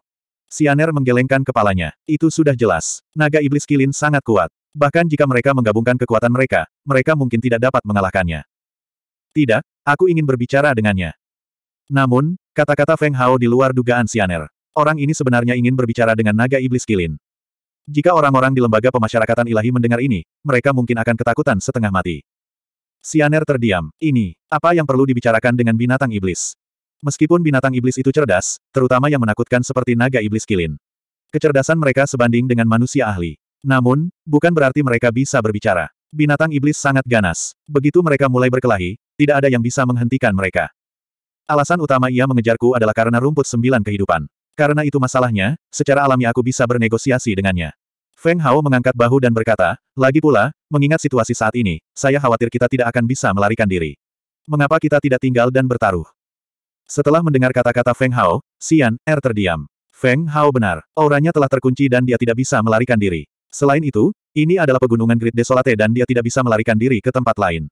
Sianer menggelengkan kepalanya. Itu sudah jelas. Naga iblis kilin sangat kuat. Bahkan jika mereka menggabungkan kekuatan mereka, mereka mungkin tidak dapat mengalahkannya. Tidak, aku ingin berbicara dengannya. Namun, kata-kata Feng Hao di luar dugaan Sianer. Orang ini sebenarnya ingin berbicara dengan naga iblis kilin. Jika orang-orang di lembaga pemasyarakatan ilahi mendengar ini, mereka mungkin akan ketakutan setengah mati. Sianer terdiam. Ini, apa yang perlu dibicarakan dengan binatang iblis? Meskipun binatang iblis itu cerdas, terutama yang menakutkan seperti naga iblis kilin. Kecerdasan mereka sebanding dengan manusia ahli. Namun, bukan berarti mereka bisa berbicara. Binatang iblis sangat ganas. Begitu mereka mulai berkelahi, tidak ada yang bisa menghentikan mereka. Alasan utama ia mengejarku adalah karena rumput sembilan kehidupan. Karena itu masalahnya, secara alami aku bisa bernegosiasi dengannya. Feng Hao mengangkat bahu dan berkata, lagi pula, mengingat situasi saat ini, saya khawatir kita tidak akan bisa melarikan diri. Mengapa kita tidak tinggal dan bertaruh? Setelah mendengar kata-kata Feng Hao, Xian Er terdiam. Feng Hao benar, auranya telah terkunci dan dia tidak bisa melarikan diri. Selain itu, ini adalah pegunungan Great Desolate dan dia tidak bisa melarikan diri ke tempat lain.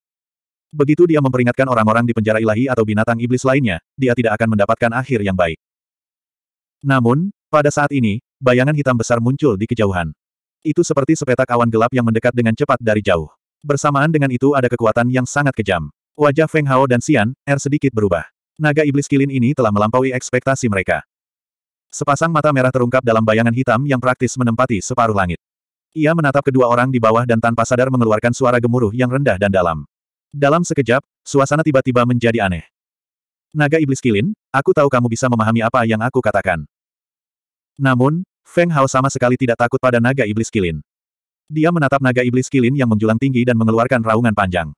Begitu dia memperingatkan orang-orang di penjara ilahi atau binatang iblis lainnya, dia tidak akan mendapatkan akhir yang baik. Namun, pada saat ini, bayangan hitam besar muncul di kejauhan. Itu seperti sepetak awan gelap yang mendekat dengan cepat dari jauh. Bersamaan dengan itu ada kekuatan yang sangat kejam. Wajah Feng Hao dan Xian, Er sedikit berubah. Naga iblis kilin ini telah melampaui ekspektasi mereka. Sepasang mata merah terungkap dalam bayangan hitam yang praktis menempati separuh langit. Ia menatap kedua orang di bawah dan tanpa sadar mengeluarkan suara gemuruh yang rendah dan dalam. Dalam sekejap, suasana tiba-tiba menjadi aneh. Naga Iblis Kilin, aku tahu kamu bisa memahami apa yang aku katakan. Namun, Feng Hao sama sekali tidak takut pada Naga Iblis Kilin. Dia menatap Naga Iblis Kilin yang menjulang tinggi dan mengeluarkan raungan panjang.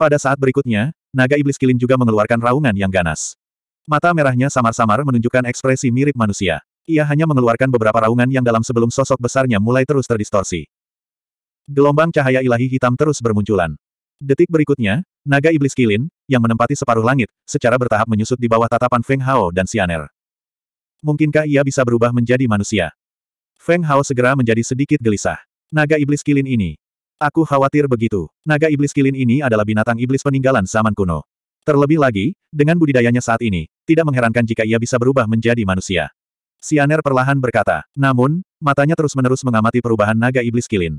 Pada saat berikutnya, Naga Iblis Kilin juga mengeluarkan raungan yang ganas. Mata merahnya samar-samar menunjukkan ekspresi mirip manusia. Ia hanya mengeluarkan beberapa raungan yang dalam sebelum sosok besarnya mulai terus terdistorsi. Gelombang cahaya ilahi hitam terus bermunculan. Detik berikutnya, naga iblis kilin, yang menempati separuh langit, secara bertahap menyusut di bawah tatapan Feng Hao dan Xianer. Mungkinkah ia bisa berubah menjadi manusia? Feng Hao segera menjadi sedikit gelisah. Naga iblis kilin ini. Aku khawatir begitu. Naga iblis kilin ini adalah binatang iblis peninggalan zaman kuno. Terlebih lagi, dengan budidayanya saat ini, tidak mengherankan jika ia bisa berubah menjadi manusia. Sianer perlahan berkata, namun, matanya terus-menerus mengamati perubahan naga iblis kilin.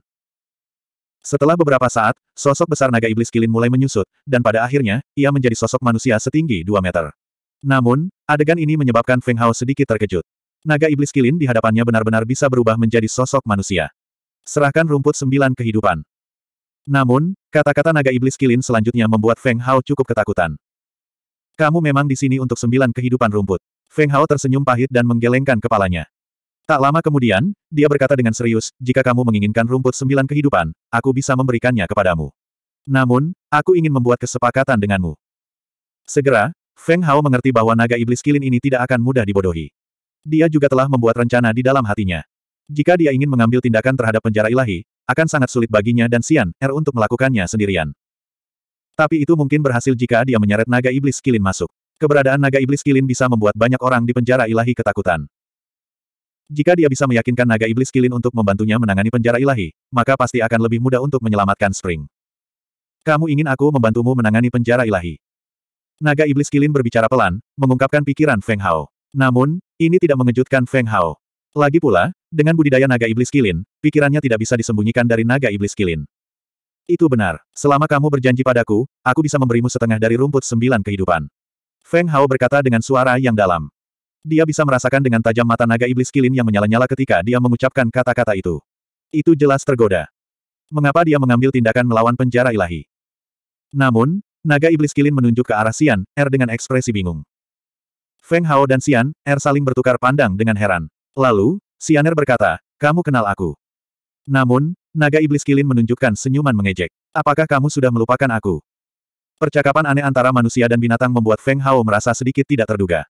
Setelah beberapa saat, sosok besar naga iblis kilin mulai menyusut, dan pada akhirnya, ia menjadi sosok manusia setinggi 2 meter. Namun, adegan ini menyebabkan Feng Hao sedikit terkejut. Naga iblis kilin di hadapannya benar-benar bisa berubah menjadi sosok manusia. Serahkan rumput sembilan kehidupan. Namun, kata-kata naga iblis kilin selanjutnya membuat Feng Hao cukup ketakutan. Kamu memang di sini untuk sembilan kehidupan rumput. Feng Hao tersenyum pahit dan menggelengkan kepalanya. Tak lama kemudian, dia berkata dengan serius, jika kamu menginginkan rumput sembilan kehidupan, aku bisa memberikannya kepadamu. Namun, aku ingin membuat kesepakatan denganmu. Segera, Feng Hao mengerti bahwa naga iblis kilin ini tidak akan mudah dibodohi. Dia juga telah membuat rencana di dalam hatinya. Jika dia ingin mengambil tindakan terhadap penjara ilahi, akan sangat sulit baginya dan Sian Er untuk melakukannya sendirian. Tapi itu mungkin berhasil jika dia menyeret naga iblis kilin masuk. Keberadaan naga iblis kilin bisa membuat banyak orang di penjara ilahi ketakutan. Jika dia bisa meyakinkan naga iblis kilin untuk membantunya menangani penjara ilahi, maka pasti akan lebih mudah untuk menyelamatkan Spring. Kamu ingin aku membantumu menangani penjara ilahi? Naga iblis kilin berbicara pelan, mengungkapkan pikiran Feng Hao. Namun, ini tidak mengejutkan Feng Hao. Lagi pula, dengan budidaya naga iblis kilin, pikirannya tidak bisa disembunyikan dari naga iblis kilin. Itu benar. Selama kamu berjanji padaku, aku bisa memberimu setengah dari rumput sembilan kehidupan. Feng Hao berkata dengan suara yang dalam. Dia bisa merasakan dengan tajam mata naga iblis kilin yang menyala-nyala ketika dia mengucapkan kata-kata itu. Itu jelas tergoda. Mengapa dia mengambil tindakan melawan penjara ilahi? Namun, naga iblis kilin menunjuk ke arah Xian, Er dengan ekspresi bingung. Feng Hao dan Xian, Er saling bertukar pandang dengan heran. Lalu, Xian Er berkata, kamu kenal aku. Namun, naga iblis kilin menunjukkan senyuman mengejek. Apakah kamu sudah melupakan aku? Percakapan aneh antara manusia dan binatang membuat Feng Hao merasa sedikit tidak terduga.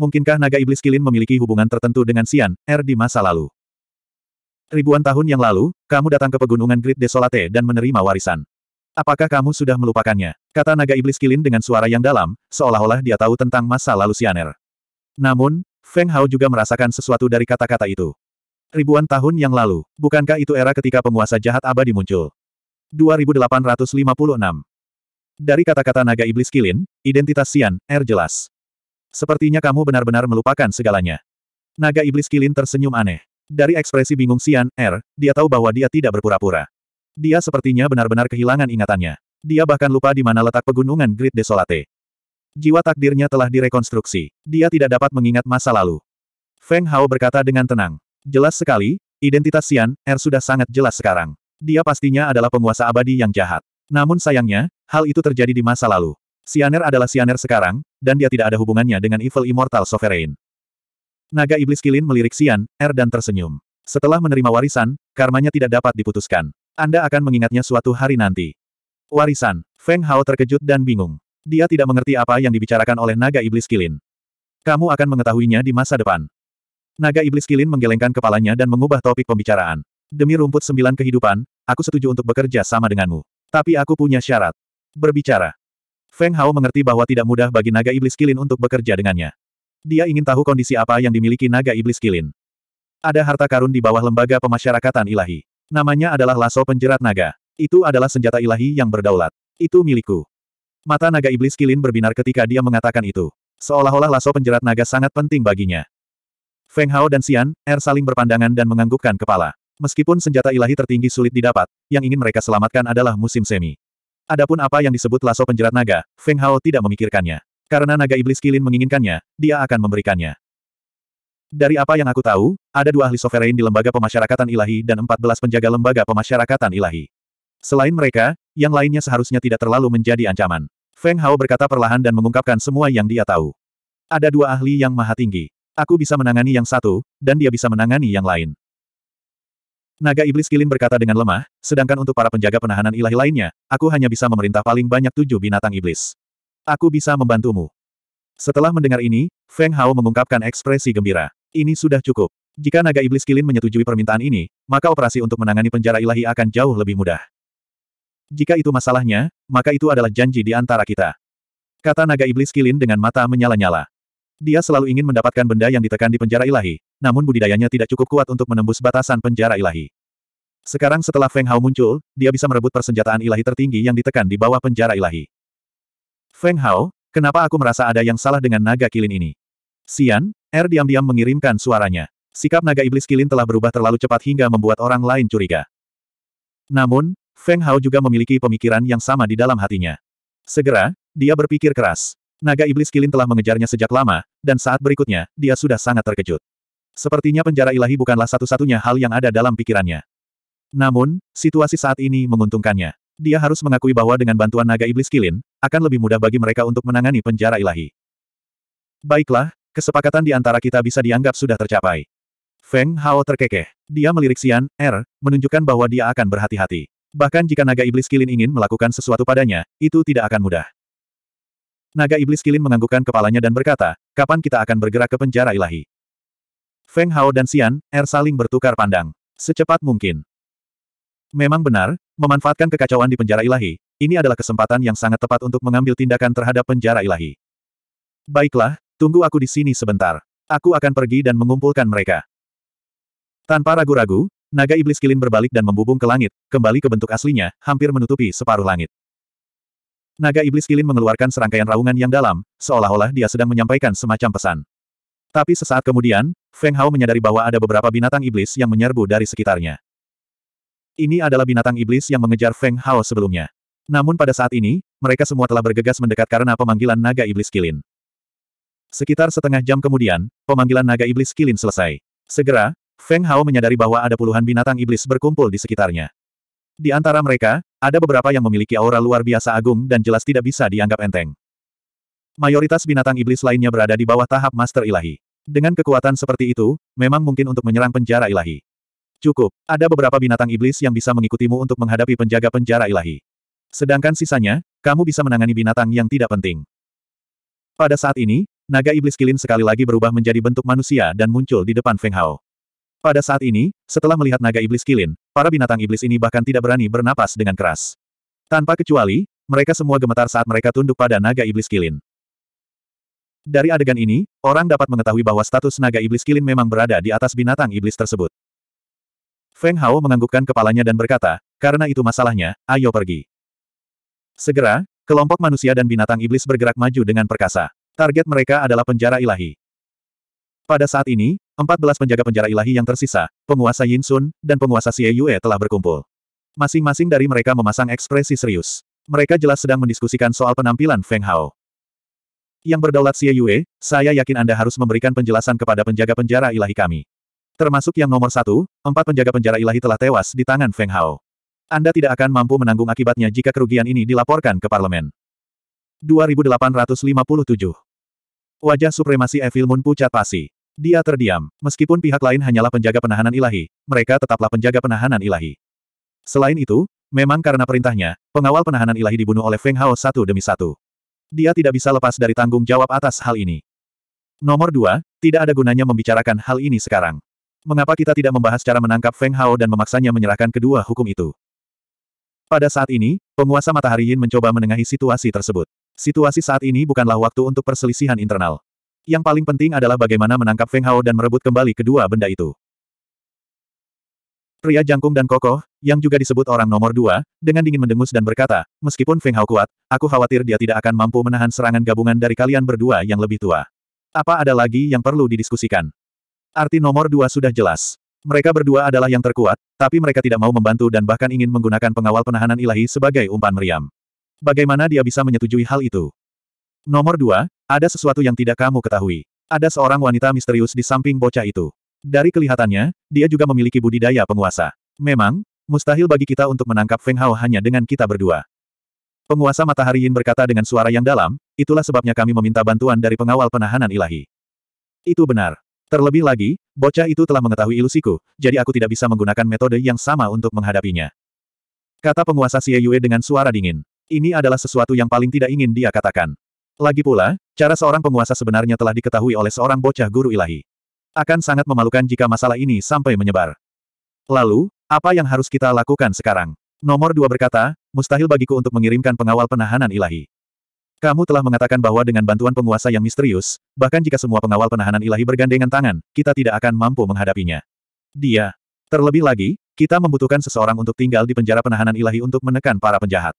Mungkinkah naga iblis kilin memiliki hubungan tertentu dengan Sian, Er di masa lalu? Ribuan tahun yang lalu, kamu datang ke pegunungan Great Desolate dan menerima warisan. Apakah kamu sudah melupakannya? Kata naga iblis kilin dengan suara yang dalam, seolah-olah dia tahu tentang masa lalu Sian Er. Namun, Feng Hao juga merasakan sesuatu dari kata-kata itu. Ribuan tahun yang lalu, bukankah itu era ketika penguasa jahat abadi muncul? 2856 Dari kata-kata naga iblis kilin, identitas Sian, Er jelas. Sepertinya kamu benar-benar melupakan segalanya. Naga iblis Kilin tersenyum aneh. Dari ekspresi bingung Sian Er, dia tahu bahwa dia tidak berpura-pura. Dia sepertinya benar-benar kehilangan ingatannya. Dia bahkan lupa di mana letak pegunungan Grid Desolate. Jiwa takdirnya telah direkonstruksi. Dia tidak dapat mengingat masa lalu. Feng Hao berkata dengan tenang. Jelas sekali, identitas Sian Er sudah sangat jelas sekarang. Dia pastinya adalah penguasa abadi yang jahat. Namun sayangnya, hal itu terjadi di masa lalu. Sianer adalah Sianer sekarang, dan dia tidak ada hubungannya dengan Evil Immortal Sovereign. Naga Iblis Kilin melirik Sian, Er dan tersenyum. Setelah menerima warisan, karmanya tidak dapat diputuskan. Anda akan mengingatnya suatu hari nanti. Warisan, Feng Hao terkejut dan bingung. Dia tidak mengerti apa yang dibicarakan oleh Naga Iblis Kilin. Kamu akan mengetahuinya di masa depan. Naga Iblis Kilin menggelengkan kepalanya dan mengubah topik pembicaraan. Demi rumput sembilan kehidupan, aku setuju untuk bekerja sama denganmu. Tapi aku punya syarat. Berbicara. Feng Hao mengerti bahwa tidak mudah bagi naga iblis kilin untuk bekerja dengannya. Dia ingin tahu kondisi apa yang dimiliki naga iblis kilin. Ada harta karun di bawah lembaga pemasyarakatan ilahi. Namanya adalah laso penjerat naga. Itu adalah senjata ilahi yang berdaulat. Itu milikku. Mata naga iblis kilin berbinar ketika dia mengatakan itu. Seolah-olah laso penjerat naga sangat penting baginya. Feng Hao dan Xian, Er saling berpandangan dan menganggukkan kepala. Meskipun senjata ilahi tertinggi sulit didapat, yang ingin mereka selamatkan adalah musim semi. Adapun apa yang disebut laso penjerat naga, Feng Hao tidak memikirkannya. Karena naga iblis kilin menginginkannya, dia akan memberikannya. Dari apa yang aku tahu, ada dua ahli sovereign di lembaga pemasyarakatan ilahi dan 14 penjaga lembaga pemasyarakatan ilahi. Selain mereka, yang lainnya seharusnya tidak terlalu menjadi ancaman. Feng Hao berkata perlahan dan mengungkapkan semua yang dia tahu. Ada dua ahli yang maha tinggi. Aku bisa menangani yang satu, dan dia bisa menangani yang lain. Naga Iblis Kilin berkata dengan lemah, sedangkan untuk para penjaga penahanan ilahi lainnya, aku hanya bisa memerintah paling banyak tujuh binatang iblis. Aku bisa membantumu. Setelah mendengar ini, Feng Hao mengungkapkan ekspresi gembira. Ini sudah cukup. Jika naga iblis kilin menyetujui permintaan ini, maka operasi untuk menangani penjara ilahi akan jauh lebih mudah. Jika itu masalahnya, maka itu adalah janji di antara kita. Kata naga iblis kilin dengan mata menyala-nyala. Dia selalu ingin mendapatkan benda yang ditekan di penjara ilahi, namun budidayanya tidak cukup kuat untuk menembus batasan penjara ilahi. Sekarang setelah Feng Hao muncul, dia bisa merebut persenjataan ilahi tertinggi yang ditekan di bawah penjara ilahi. Feng Hao, kenapa aku merasa ada yang salah dengan naga kilin ini? Sian, Er diam-diam mengirimkan suaranya. Sikap naga iblis kilin telah berubah terlalu cepat hingga membuat orang lain curiga. Namun, Feng Hao juga memiliki pemikiran yang sama di dalam hatinya. Segera, dia berpikir keras. Naga iblis kilin telah mengejarnya sejak lama, dan saat berikutnya, dia sudah sangat terkejut. Sepertinya penjara ilahi bukanlah satu-satunya hal yang ada dalam pikirannya. Namun, situasi saat ini menguntungkannya. Dia harus mengakui bahwa dengan bantuan naga iblis kilin, akan lebih mudah bagi mereka untuk menangani penjara ilahi. Baiklah, kesepakatan di antara kita bisa dianggap sudah tercapai. Feng Hao terkekeh. Dia melirik Xian, Er, menunjukkan bahwa dia akan berhati-hati. Bahkan jika naga iblis kilin ingin melakukan sesuatu padanya, itu tidak akan mudah. Naga iblis kilin menganggukkan kepalanya dan berkata, kapan kita akan bergerak ke penjara ilahi? Feng Hao dan Xian, Er saling bertukar pandang. Secepat mungkin. Memang benar, memanfaatkan kekacauan di penjara ilahi, ini adalah kesempatan yang sangat tepat untuk mengambil tindakan terhadap penjara ilahi. Baiklah, tunggu aku di sini sebentar. Aku akan pergi dan mengumpulkan mereka. Tanpa ragu-ragu, naga iblis kilin berbalik dan membubung ke langit, kembali ke bentuk aslinya, hampir menutupi separuh langit. Naga iblis kilin mengeluarkan serangkaian raungan yang dalam, seolah-olah dia sedang menyampaikan semacam pesan. Tapi sesaat kemudian, Feng Hao menyadari bahwa ada beberapa binatang iblis yang menyerbu dari sekitarnya. Ini adalah binatang iblis yang mengejar Feng Hao sebelumnya. Namun pada saat ini, mereka semua telah bergegas mendekat karena pemanggilan naga iblis kilin. Sekitar setengah jam kemudian, pemanggilan naga iblis kilin selesai. Segera, Feng Hao menyadari bahwa ada puluhan binatang iblis berkumpul di sekitarnya. Di antara mereka, ada beberapa yang memiliki aura luar biasa agung dan jelas tidak bisa dianggap enteng. Mayoritas binatang iblis lainnya berada di bawah tahap master ilahi. Dengan kekuatan seperti itu, memang mungkin untuk menyerang penjara ilahi. Cukup, ada beberapa binatang iblis yang bisa mengikutimu untuk menghadapi penjaga penjara ilahi. Sedangkan sisanya, kamu bisa menangani binatang yang tidak penting. Pada saat ini, naga iblis kilin sekali lagi berubah menjadi bentuk manusia dan muncul di depan Feng Hao. Pada saat ini, setelah melihat naga iblis kilin, para binatang iblis ini bahkan tidak berani bernapas dengan keras. Tanpa kecuali, mereka semua gemetar saat mereka tunduk pada naga iblis kilin. Dari adegan ini, orang dapat mengetahui bahwa status naga iblis kilin memang berada di atas binatang iblis tersebut. Feng Hao menganggukkan kepalanya dan berkata, karena itu masalahnya, ayo pergi. Segera, kelompok manusia dan binatang iblis bergerak maju dengan perkasa. Target mereka adalah penjara ilahi. Pada saat ini, 14 penjaga penjara ilahi yang tersisa, penguasa Yin Sun, dan penguasa Xie Yue telah berkumpul. Masing-masing dari mereka memasang ekspresi serius. Mereka jelas sedang mendiskusikan soal penampilan Feng Hao. Yang berdaulat Xie Yue, saya yakin Anda harus memberikan penjelasan kepada penjaga penjara ilahi kami. Termasuk yang nomor satu, empat penjaga penjara ilahi telah tewas di tangan Feng Hao. Anda tidak akan mampu menanggung akibatnya jika kerugian ini dilaporkan ke parlemen. 2857 Wajah supremasi Evil Moon pucat pasi. Dia terdiam. Meskipun pihak lain hanyalah penjaga penahanan ilahi, mereka tetaplah penjaga penahanan ilahi. Selain itu, memang karena perintahnya, pengawal penahanan ilahi dibunuh oleh Feng Hao satu demi satu. Dia tidak bisa lepas dari tanggung jawab atas hal ini. Nomor dua, tidak ada gunanya membicarakan hal ini sekarang. Mengapa kita tidak membahas cara menangkap Feng Hao dan memaksanya menyerahkan kedua hukum itu? Pada saat ini, penguasa Matahari Yin mencoba menengahi situasi tersebut. Situasi saat ini bukanlah waktu untuk perselisihan internal. Yang paling penting adalah bagaimana menangkap Feng Hao dan merebut kembali kedua benda itu. Pria jangkung dan kokoh, yang juga disebut orang nomor dua, dengan dingin mendengus dan berkata, meskipun Feng Hao kuat, aku khawatir dia tidak akan mampu menahan serangan gabungan dari kalian berdua yang lebih tua. Apa ada lagi yang perlu didiskusikan? Arti nomor dua sudah jelas. Mereka berdua adalah yang terkuat, tapi mereka tidak mau membantu dan bahkan ingin menggunakan pengawal penahanan ilahi sebagai umpan meriam. Bagaimana dia bisa menyetujui hal itu? Nomor dua, ada sesuatu yang tidak kamu ketahui. Ada seorang wanita misterius di samping bocah itu. Dari kelihatannya, dia juga memiliki budidaya penguasa. Memang, mustahil bagi kita untuk menangkap Feng Hao hanya dengan kita berdua. Penguasa Matahari Yin berkata dengan suara yang dalam, itulah sebabnya kami meminta bantuan dari pengawal penahanan ilahi. Itu benar. Terlebih lagi, bocah itu telah mengetahui ilusiku, jadi aku tidak bisa menggunakan metode yang sama untuk menghadapinya. Kata penguasa Xie Yue dengan suara dingin. Ini adalah sesuatu yang paling tidak ingin dia katakan. Lagi pula, cara seorang penguasa sebenarnya telah diketahui oleh seorang bocah guru ilahi. Akan sangat memalukan jika masalah ini sampai menyebar. Lalu, apa yang harus kita lakukan sekarang? Nomor dua berkata, mustahil bagiku untuk mengirimkan pengawal penahanan ilahi. Kamu telah mengatakan bahwa dengan bantuan penguasa yang misterius, bahkan jika semua pengawal penahanan ilahi bergandengan tangan, kita tidak akan mampu menghadapinya. Dia. Terlebih lagi, kita membutuhkan seseorang untuk tinggal di penjara penahanan ilahi untuk menekan para penjahat.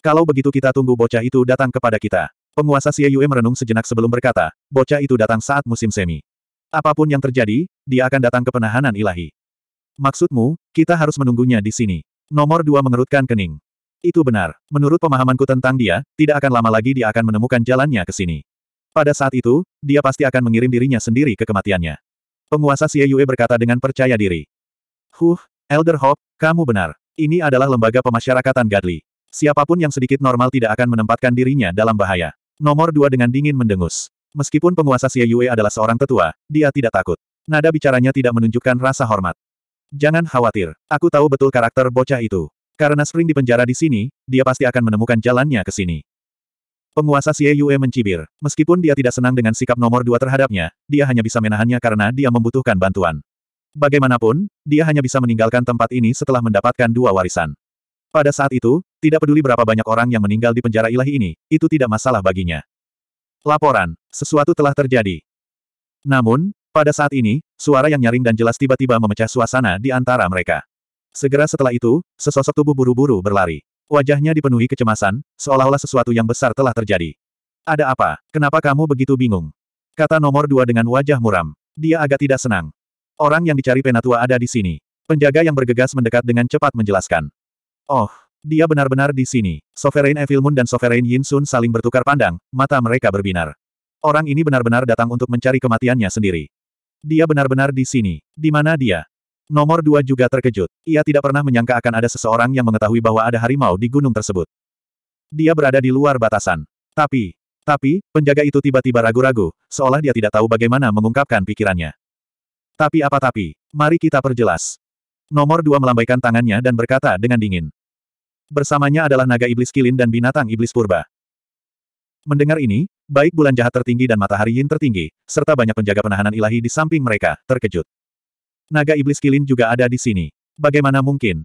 Kalau begitu kita tunggu bocah itu datang kepada kita. Penguasa Xie Yue merenung sejenak sebelum berkata, bocah itu datang saat musim semi. Apapun yang terjadi, dia akan datang ke penahanan ilahi. Maksudmu, kita harus menunggunya di sini. Nomor dua mengerutkan kening. Itu benar. Menurut pemahamanku tentang dia, tidak akan lama lagi dia akan menemukan jalannya ke sini. Pada saat itu, dia pasti akan mengirim dirinya sendiri ke kematiannya. Penguasa Xie Yue berkata dengan percaya diri. Huh, Elder Hope, kamu benar. Ini adalah lembaga pemasyarakatan Gadli. Siapapun yang sedikit normal tidak akan menempatkan dirinya dalam bahaya. Nomor dua dengan dingin mendengus. Meskipun penguasa Xie Yue adalah seorang tetua, dia tidak takut. Nada bicaranya tidak menunjukkan rasa hormat. Jangan khawatir, aku tahu betul karakter bocah itu. Karena sering dipenjara di sini, dia pasti akan menemukan jalannya ke sini. Penguasa Xie Yue mencibir. Meskipun dia tidak senang dengan sikap nomor dua terhadapnya, dia hanya bisa menahannya karena dia membutuhkan bantuan. Bagaimanapun, dia hanya bisa meninggalkan tempat ini setelah mendapatkan dua warisan. Pada saat itu, tidak peduli berapa banyak orang yang meninggal di penjara ilahi ini, itu tidak masalah baginya. Laporan, sesuatu telah terjadi. Namun, pada saat ini, suara yang nyaring dan jelas tiba-tiba memecah suasana di antara mereka. Segera setelah itu, sesosok tubuh buru-buru berlari. Wajahnya dipenuhi kecemasan, seolah-olah sesuatu yang besar telah terjadi. Ada apa? Kenapa kamu begitu bingung? Kata nomor dua dengan wajah muram. Dia agak tidak senang. Orang yang dicari penatua ada di sini. Penjaga yang bergegas mendekat dengan cepat menjelaskan. Oh, dia benar-benar di sini. Sovereign Evil Moon dan Sovereign Yin Sun saling bertukar pandang, mata mereka berbinar. Orang ini benar-benar datang untuk mencari kematiannya sendiri. Dia benar-benar di sini. Di mana dia? Nomor dua juga terkejut. Ia tidak pernah menyangka akan ada seseorang yang mengetahui bahwa ada harimau di gunung tersebut. Dia berada di luar batasan. Tapi, tapi, penjaga itu tiba-tiba ragu-ragu, seolah dia tidak tahu bagaimana mengungkapkan pikirannya. Tapi apa tapi, mari kita perjelas. Nomor dua melambaikan tangannya dan berkata dengan dingin. Bersamanya adalah naga iblis kilin dan binatang iblis purba. Mendengar ini, baik bulan jahat tertinggi dan matahari yin tertinggi, serta banyak penjaga penahanan ilahi di samping mereka, terkejut. Naga iblis kilin juga ada di sini. Bagaimana mungkin?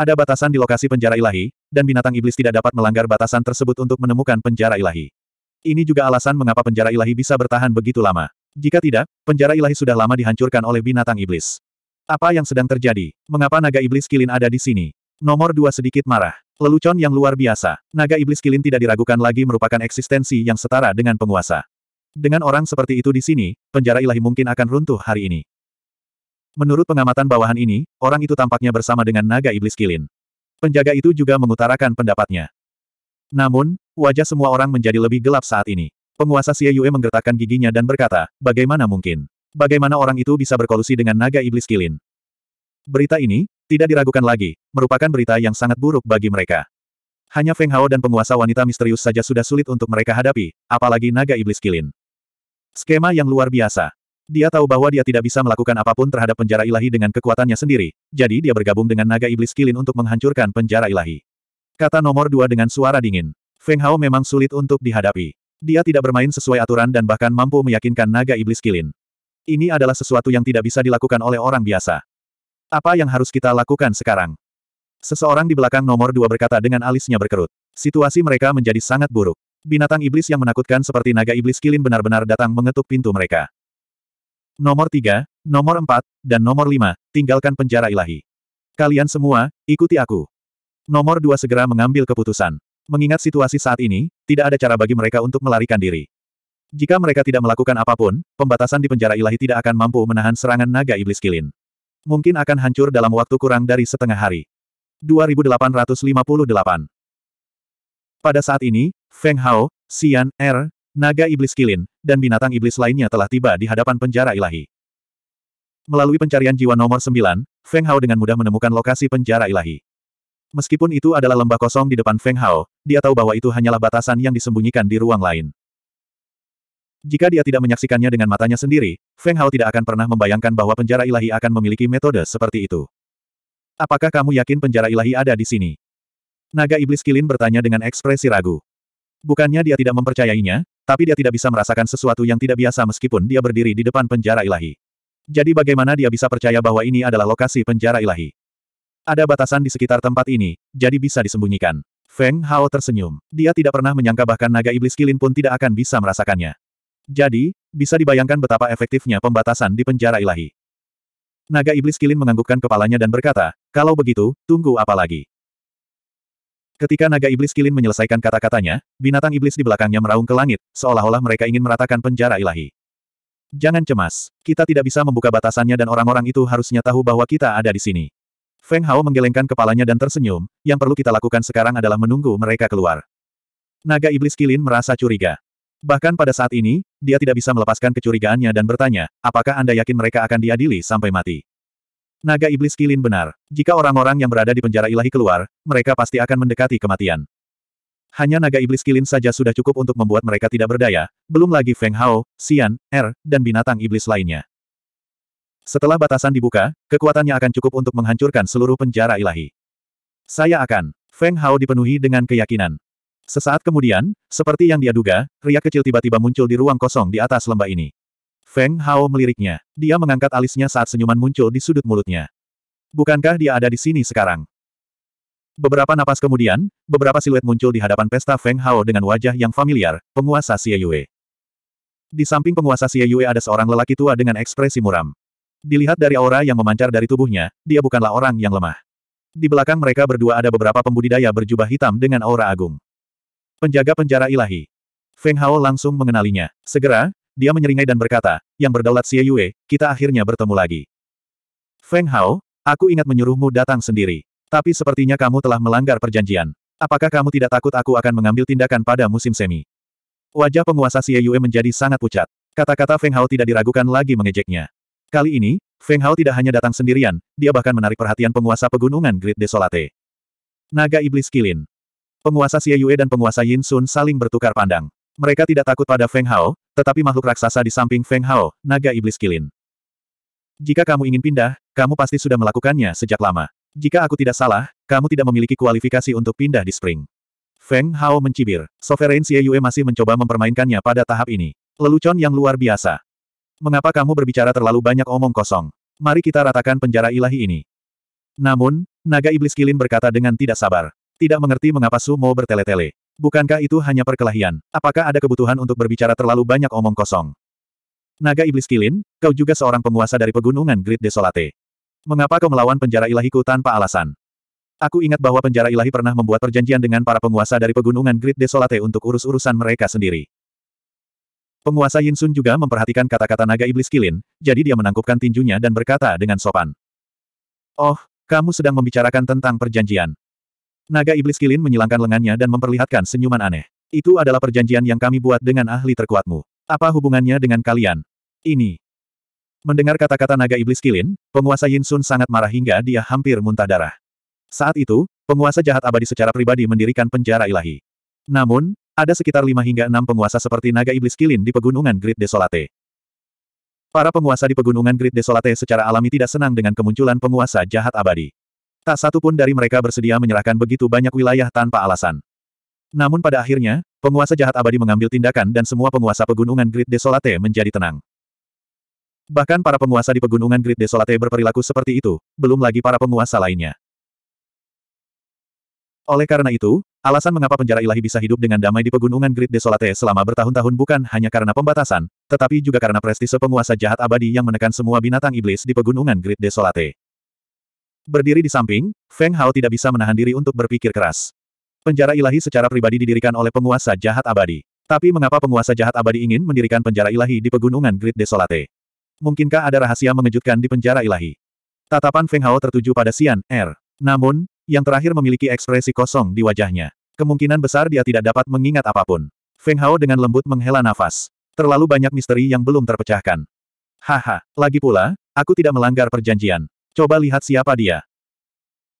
Ada batasan di lokasi penjara ilahi, dan binatang iblis tidak dapat melanggar batasan tersebut untuk menemukan penjara ilahi. Ini juga alasan mengapa penjara ilahi bisa bertahan begitu lama. Jika tidak, penjara ilahi sudah lama dihancurkan oleh binatang iblis. Apa yang sedang terjadi? Mengapa naga iblis kilin ada di sini? Nomor dua sedikit marah. Lelucon yang luar biasa. Naga iblis kilin tidak diragukan lagi merupakan eksistensi yang setara dengan penguasa. Dengan orang seperti itu di sini, penjara ilahi mungkin akan runtuh hari ini. Menurut pengamatan bawahan ini, orang itu tampaknya bersama dengan naga iblis kilin. Penjaga itu juga mengutarakan pendapatnya. Namun, wajah semua orang menjadi lebih gelap saat ini. Penguasa Xie Yue menggertakkan giginya dan berkata, bagaimana mungkin? Bagaimana orang itu bisa berkolusi dengan naga iblis kilin? Berita ini, tidak diragukan lagi, merupakan berita yang sangat buruk bagi mereka. Hanya Feng Hao dan penguasa wanita misterius saja sudah sulit untuk mereka hadapi, apalagi naga iblis kilin. Skema yang luar biasa. Dia tahu bahwa dia tidak bisa melakukan apapun terhadap penjara ilahi dengan kekuatannya sendiri, jadi dia bergabung dengan naga iblis kilin untuk menghancurkan penjara ilahi. Kata nomor dua dengan suara dingin. Feng Hao memang sulit untuk dihadapi. Dia tidak bermain sesuai aturan dan bahkan mampu meyakinkan naga iblis kilin. Ini adalah sesuatu yang tidak bisa dilakukan oleh orang biasa. Apa yang harus kita lakukan sekarang? Seseorang di belakang nomor dua berkata dengan alisnya berkerut. Situasi mereka menjadi sangat buruk. Binatang iblis yang menakutkan seperti naga iblis kilin benar-benar datang mengetuk pintu mereka. Nomor tiga, nomor empat, dan nomor lima, tinggalkan penjara ilahi. Kalian semua, ikuti aku. Nomor dua segera mengambil keputusan. Mengingat situasi saat ini, tidak ada cara bagi mereka untuk melarikan diri. Jika mereka tidak melakukan apapun, pembatasan di penjara ilahi tidak akan mampu menahan serangan naga iblis kilin mungkin akan hancur dalam waktu kurang dari setengah hari. 2858 Pada saat ini, Feng Hao, Xian, Er, naga iblis kilin, dan binatang iblis lainnya telah tiba di hadapan penjara ilahi. Melalui pencarian jiwa nomor 9, Feng Hao dengan mudah menemukan lokasi penjara ilahi. Meskipun itu adalah lembah kosong di depan Feng Hao, dia tahu bahwa itu hanyalah batasan yang disembunyikan di ruang lain. Jika dia tidak menyaksikannya dengan matanya sendiri, Feng Hao tidak akan pernah membayangkan bahwa penjara ilahi akan memiliki metode seperti itu. Apakah kamu yakin penjara ilahi ada di sini? Naga Iblis Kilin bertanya dengan ekspresi ragu. Bukannya dia tidak mempercayainya, tapi dia tidak bisa merasakan sesuatu yang tidak biasa meskipun dia berdiri di depan penjara ilahi. Jadi bagaimana dia bisa percaya bahwa ini adalah lokasi penjara ilahi? Ada batasan di sekitar tempat ini, jadi bisa disembunyikan. Feng Hao tersenyum. Dia tidak pernah menyangka bahkan naga iblis kilin pun tidak akan bisa merasakannya. Jadi, bisa dibayangkan betapa efektifnya pembatasan di penjara ilahi. Naga iblis kilin menganggukkan kepalanya dan berkata, kalau begitu, tunggu apa lagi? Ketika naga iblis kilin menyelesaikan kata-katanya, binatang iblis di belakangnya meraung ke langit, seolah-olah mereka ingin meratakan penjara ilahi. Jangan cemas, kita tidak bisa membuka batasannya dan orang-orang itu harusnya tahu bahwa kita ada di sini. Feng Hao menggelengkan kepalanya dan tersenyum, yang perlu kita lakukan sekarang adalah menunggu mereka keluar. Naga iblis kilin merasa curiga. Bahkan pada saat ini, dia tidak bisa melepaskan kecurigaannya dan bertanya, apakah Anda yakin mereka akan diadili sampai mati? Naga iblis kilin benar. Jika orang-orang yang berada di penjara ilahi keluar, mereka pasti akan mendekati kematian. Hanya naga iblis kilin saja sudah cukup untuk membuat mereka tidak berdaya, belum lagi Feng Hao, Xian, Er, dan binatang iblis lainnya. Setelah batasan dibuka, kekuatannya akan cukup untuk menghancurkan seluruh penjara ilahi. Saya akan. Feng Hao dipenuhi dengan keyakinan. Sesaat kemudian, seperti yang dia duga, riak kecil tiba-tiba muncul di ruang kosong di atas lembah ini. Feng Hao meliriknya. Dia mengangkat alisnya saat senyuman muncul di sudut mulutnya. Bukankah dia ada di sini sekarang? Beberapa napas kemudian, beberapa siluet muncul di hadapan pesta Feng Hao dengan wajah yang familiar, penguasa Xie Yue. Di samping penguasa Xie Yue ada seorang lelaki tua dengan ekspresi muram. Dilihat dari aura yang memancar dari tubuhnya, dia bukanlah orang yang lemah. Di belakang mereka berdua ada beberapa pembudidaya berjubah hitam dengan aura agung. Penjaga penjara ilahi. Feng Hao langsung mengenalinya. Segera, dia menyeringai dan berkata, yang berdaulat Xie Yue, kita akhirnya bertemu lagi. Feng Hao, aku ingat menyuruhmu datang sendiri. Tapi sepertinya kamu telah melanggar perjanjian. Apakah kamu tidak takut aku akan mengambil tindakan pada musim semi? Wajah penguasa Xie Yue menjadi sangat pucat. Kata-kata Feng Hao tidak diragukan lagi mengejeknya. Kali ini, Feng Hao tidak hanya datang sendirian, dia bahkan menarik perhatian penguasa pegunungan Great Desolate. Naga Iblis Kilin. Penguasa Xie Yue dan penguasa Yin Sun saling bertukar pandang. Mereka tidak takut pada Feng Hao, tetapi makhluk raksasa di samping Feng Hao, naga iblis kilin. Jika kamu ingin pindah, kamu pasti sudah melakukannya sejak lama. Jika aku tidak salah, kamu tidak memiliki kualifikasi untuk pindah di Spring. Feng Hao mencibir. Sovereign Xie Yue masih mencoba mempermainkannya pada tahap ini. Lelucon yang luar biasa. Mengapa kamu berbicara terlalu banyak omong kosong? Mari kita ratakan penjara ilahi ini. Namun, naga iblis kilin berkata dengan tidak sabar. Tidak mengerti mengapa Su Sumo bertele-tele. Bukankah itu hanya perkelahian? Apakah ada kebutuhan untuk berbicara terlalu banyak omong kosong? Naga Iblis Kilin, kau juga seorang penguasa dari pegunungan Grid Desolate. Mengapa kau melawan penjara ilahiku tanpa alasan? Aku ingat bahwa penjara ilahi pernah membuat perjanjian dengan para penguasa dari pegunungan Grid Desolate untuk urus-urusan mereka sendiri. Penguasa Yinsun juga memperhatikan kata-kata naga iblis Kilin, jadi dia menangkupkan tinjunya dan berkata dengan sopan. Oh, kamu sedang membicarakan tentang perjanjian. Naga iblis kilin menyilangkan lengannya dan memperlihatkan senyuman aneh. Itu adalah perjanjian yang kami buat dengan ahli terkuatmu. Apa hubungannya dengan kalian? Ini. Mendengar kata-kata naga iblis kilin, penguasa Yin Sun sangat marah hingga dia hampir muntah darah. Saat itu, penguasa jahat abadi secara pribadi mendirikan penjara ilahi. Namun, ada sekitar lima hingga enam penguasa seperti naga iblis kilin di pegunungan Grid Desolate. Para penguasa di pegunungan Grid Desolate secara alami tidak senang dengan kemunculan penguasa jahat abadi. Tak satu pun dari mereka bersedia menyerahkan begitu banyak wilayah tanpa alasan. Namun pada akhirnya, penguasa jahat abadi mengambil tindakan dan semua penguasa pegunungan Great Desolate menjadi tenang. Bahkan para penguasa di pegunungan Great Desolate berperilaku seperti itu, belum lagi para penguasa lainnya. Oleh karena itu, alasan mengapa penjara ilahi bisa hidup dengan damai di pegunungan Great Desolate selama bertahun-tahun bukan hanya karena pembatasan, tetapi juga karena prestise penguasa jahat abadi yang menekan semua binatang iblis di pegunungan Great Desolate. Berdiri di samping, Feng Hao tidak bisa menahan diri untuk berpikir keras. Penjara ilahi secara pribadi didirikan oleh penguasa jahat abadi. Tapi mengapa penguasa jahat abadi ingin mendirikan penjara ilahi di pegunungan Great Desolate? Mungkinkah ada rahasia mengejutkan di penjara ilahi? Tatapan Feng Hao tertuju pada Sian Er. Namun, yang terakhir memiliki ekspresi kosong di wajahnya. Kemungkinan besar dia tidak dapat mengingat apapun. Feng Hao dengan lembut menghela nafas. Terlalu banyak misteri yang belum terpecahkan. Haha, lagi pula, aku tidak melanggar perjanjian. Coba lihat siapa dia.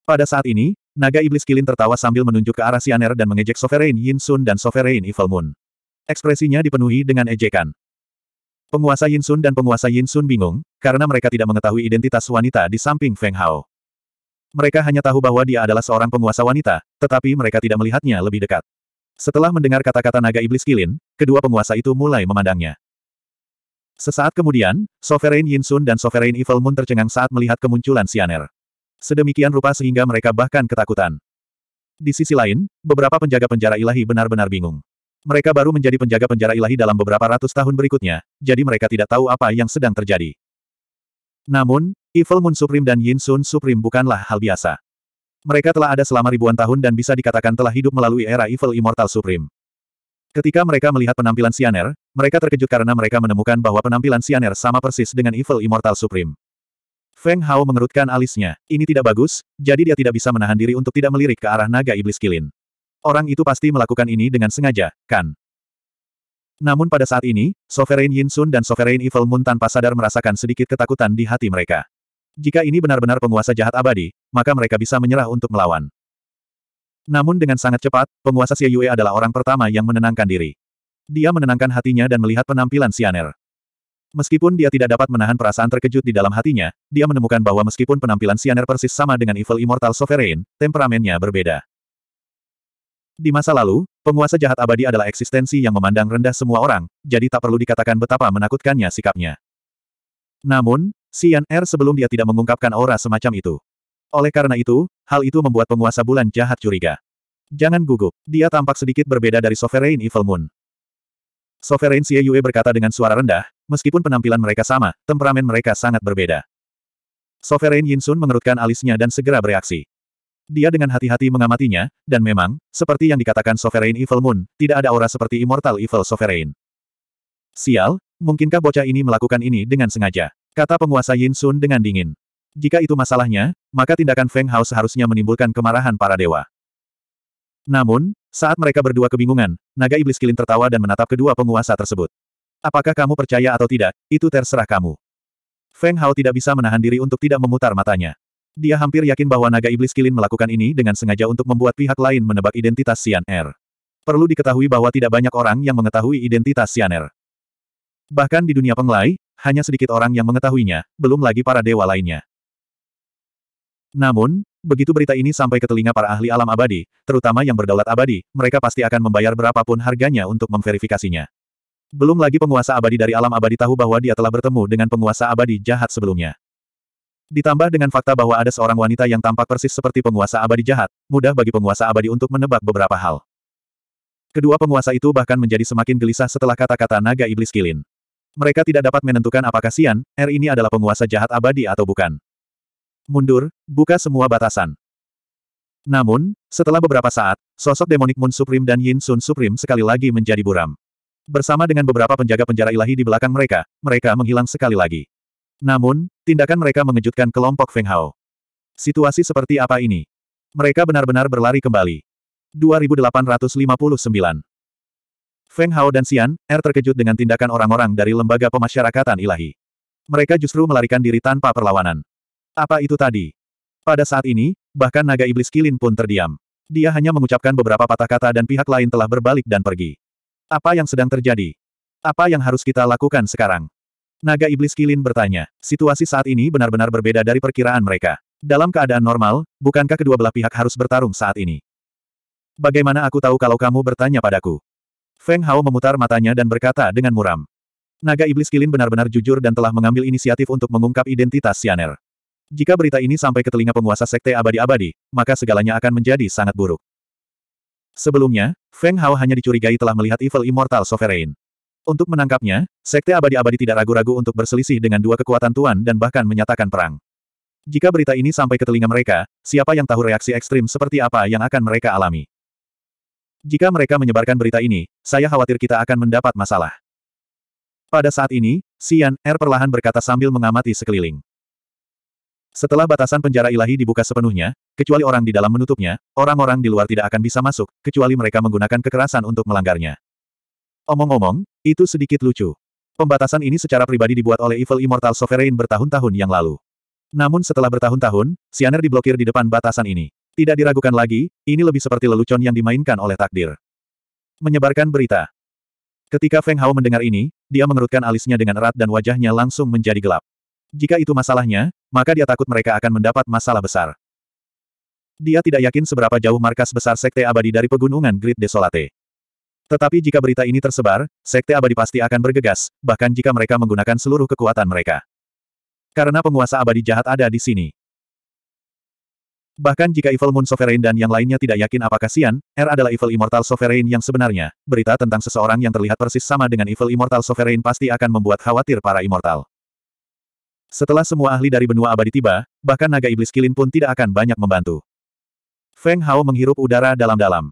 Pada saat ini, naga iblis kilin tertawa sambil menunjuk ke arah Sianer dan mengejek Sovereign Yin Sun dan Sovereign Evil Moon. Ekspresinya dipenuhi dengan ejekan. Penguasa Yin Sun dan penguasa Yin Sun bingung, karena mereka tidak mengetahui identitas wanita di samping Feng Hao. Mereka hanya tahu bahwa dia adalah seorang penguasa wanita, tetapi mereka tidak melihatnya lebih dekat. Setelah mendengar kata-kata naga iblis kilin, kedua penguasa itu mulai memandangnya. Sesaat kemudian, Sovereign Yinsun dan Sovereign Evil Moon tercengang saat melihat kemunculan Sianer. Sedemikian rupa sehingga mereka bahkan ketakutan. Di sisi lain, beberapa penjaga penjara ilahi benar-benar bingung. Mereka baru menjadi penjaga penjara ilahi dalam beberapa ratus tahun berikutnya, jadi mereka tidak tahu apa yang sedang terjadi. Namun, Evil Moon Supreme dan Yinsun Sun Supreme bukanlah hal biasa. Mereka telah ada selama ribuan tahun dan bisa dikatakan telah hidup melalui era Evil Immortal Supreme. Ketika mereka melihat penampilan Sianer, mereka terkejut karena mereka menemukan bahwa penampilan Sianer sama persis dengan Evil Immortal Supreme. Feng Hao mengerutkan alisnya. Ini tidak bagus, jadi dia tidak bisa menahan diri untuk tidak melirik ke arah naga iblis kilin. Orang itu pasti melakukan ini dengan sengaja, kan? Namun pada saat ini, Sovereign Yin Sun dan Sovereign Evil Moon tanpa sadar merasakan sedikit ketakutan di hati mereka. Jika ini benar-benar penguasa jahat abadi, maka mereka bisa menyerah untuk melawan. Namun dengan sangat cepat, penguasa Xie Yue adalah orang pertama yang menenangkan diri. Dia menenangkan hatinya dan melihat penampilan Sianer. Meskipun dia tidak dapat menahan perasaan terkejut di dalam hatinya, dia menemukan bahwa meskipun penampilan Sianer persis sama dengan Evil Immortal Sovereign, temperamennya berbeda. Di masa lalu, penguasa jahat abadi adalah eksistensi yang memandang rendah semua orang, jadi tak perlu dikatakan betapa menakutkannya sikapnya. Namun, Sian sebelum dia tidak mengungkapkan aura semacam itu. Oleh karena itu, hal itu membuat penguasa bulan jahat curiga. Jangan gugup, dia tampak sedikit berbeda dari Sovereign Evil Moon. Sovereign Xie Yue berkata dengan suara rendah, meskipun penampilan mereka sama, temperamen mereka sangat berbeda. Sovereign Yinsun mengerutkan alisnya dan segera bereaksi. Dia dengan hati-hati mengamatinya, dan memang, seperti yang dikatakan Sovereign Evil Moon, tidak ada aura seperti Immortal Evil Sovereign. Sial, mungkinkah bocah ini melakukan ini dengan sengaja? Kata penguasa Yinsun dengan dingin. Jika itu masalahnya, maka tindakan Feng Hao seharusnya menimbulkan kemarahan para dewa. Namun, saat mereka berdua kebingungan, naga iblis kilin tertawa dan menatap kedua penguasa tersebut. Apakah kamu percaya atau tidak, itu terserah kamu. Feng Hao tidak bisa menahan diri untuk tidak memutar matanya. Dia hampir yakin bahwa naga iblis kilin melakukan ini dengan sengaja untuk membuat pihak lain menebak identitas Xian Er. Perlu diketahui bahwa tidak banyak orang yang mengetahui identitas Xian Er. Bahkan di dunia penglai, hanya sedikit orang yang mengetahuinya, belum lagi para dewa lainnya. Namun, begitu berita ini sampai ke telinga para ahli alam abadi, terutama yang berdaulat abadi, mereka pasti akan membayar berapapun harganya untuk memverifikasinya. Belum lagi penguasa abadi dari alam abadi tahu bahwa dia telah bertemu dengan penguasa abadi jahat sebelumnya. Ditambah dengan fakta bahwa ada seorang wanita yang tampak persis seperti penguasa abadi jahat, mudah bagi penguasa abadi untuk menebak beberapa hal. Kedua penguasa itu bahkan menjadi semakin gelisah setelah kata-kata naga iblis kilin. Mereka tidak dapat menentukan apakah Sian, R er ini adalah penguasa jahat abadi atau bukan mundur, buka semua batasan. Namun, setelah beberapa saat, sosok demonik Moon Supreme dan Yin Sun Supreme sekali lagi menjadi buram. Bersama dengan beberapa penjaga penjara ilahi di belakang mereka, mereka menghilang sekali lagi. Namun, tindakan mereka mengejutkan kelompok Feng Hao. Situasi seperti apa ini? Mereka benar-benar berlari kembali. 2859 Feng Hao dan Xian, Er terkejut dengan tindakan orang-orang dari lembaga pemasyarakatan ilahi. Mereka justru melarikan diri tanpa perlawanan. Apa itu tadi? Pada saat ini, bahkan naga iblis kilin pun terdiam. Dia hanya mengucapkan beberapa patah kata dan pihak lain telah berbalik dan pergi. Apa yang sedang terjadi? Apa yang harus kita lakukan sekarang? Naga iblis kilin bertanya. Situasi saat ini benar-benar berbeda dari perkiraan mereka. Dalam keadaan normal, bukankah kedua belah pihak harus bertarung saat ini? Bagaimana aku tahu kalau kamu bertanya padaku? Feng Hao memutar matanya dan berkata dengan muram. Naga iblis kilin benar-benar jujur dan telah mengambil inisiatif untuk mengungkap identitas Sianer. Jika berita ini sampai ke telinga penguasa Sekte Abadi-Abadi, maka segalanya akan menjadi sangat buruk. Sebelumnya, Feng Hao hanya dicurigai telah melihat Evil Immortal Sovereign. Untuk menangkapnya, Sekte Abadi-Abadi tidak ragu-ragu untuk berselisih dengan dua kekuatan Tuan dan bahkan menyatakan perang. Jika berita ini sampai ke telinga mereka, siapa yang tahu reaksi ekstrim seperti apa yang akan mereka alami? Jika mereka menyebarkan berita ini, saya khawatir kita akan mendapat masalah. Pada saat ini, Xian R er perlahan berkata sambil mengamati sekeliling. Setelah batasan penjara ilahi dibuka sepenuhnya, kecuali orang di dalam menutupnya, orang-orang di luar tidak akan bisa masuk, kecuali mereka menggunakan kekerasan untuk melanggarnya. Omong-omong, itu sedikit lucu. Pembatasan ini secara pribadi dibuat oleh Evil Immortal Sovereign bertahun-tahun yang lalu. Namun setelah bertahun-tahun, Sianer diblokir di depan batasan ini. Tidak diragukan lagi, ini lebih seperti lelucon yang dimainkan oleh takdir. Menyebarkan berita. Ketika Feng Hao mendengar ini, dia mengerutkan alisnya dengan erat dan wajahnya langsung menjadi gelap. Jika itu masalahnya, maka dia takut mereka akan mendapat masalah besar. Dia tidak yakin seberapa jauh markas besar Sekte Abadi dari pegunungan Great Desolate. Tetapi jika berita ini tersebar, Sekte Abadi pasti akan bergegas, bahkan jika mereka menggunakan seluruh kekuatan mereka. Karena penguasa abadi jahat ada di sini. Bahkan jika Evil Moon Sovereign dan yang lainnya tidak yakin apakah Sian, R adalah Evil Immortal Sovereign yang sebenarnya, berita tentang seseorang yang terlihat persis sama dengan Evil Immortal Sovereign pasti akan membuat khawatir para immortal. Setelah semua ahli dari benua abadi tiba, bahkan naga iblis kilin pun tidak akan banyak membantu. Feng Hao menghirup udara dalam-dalam.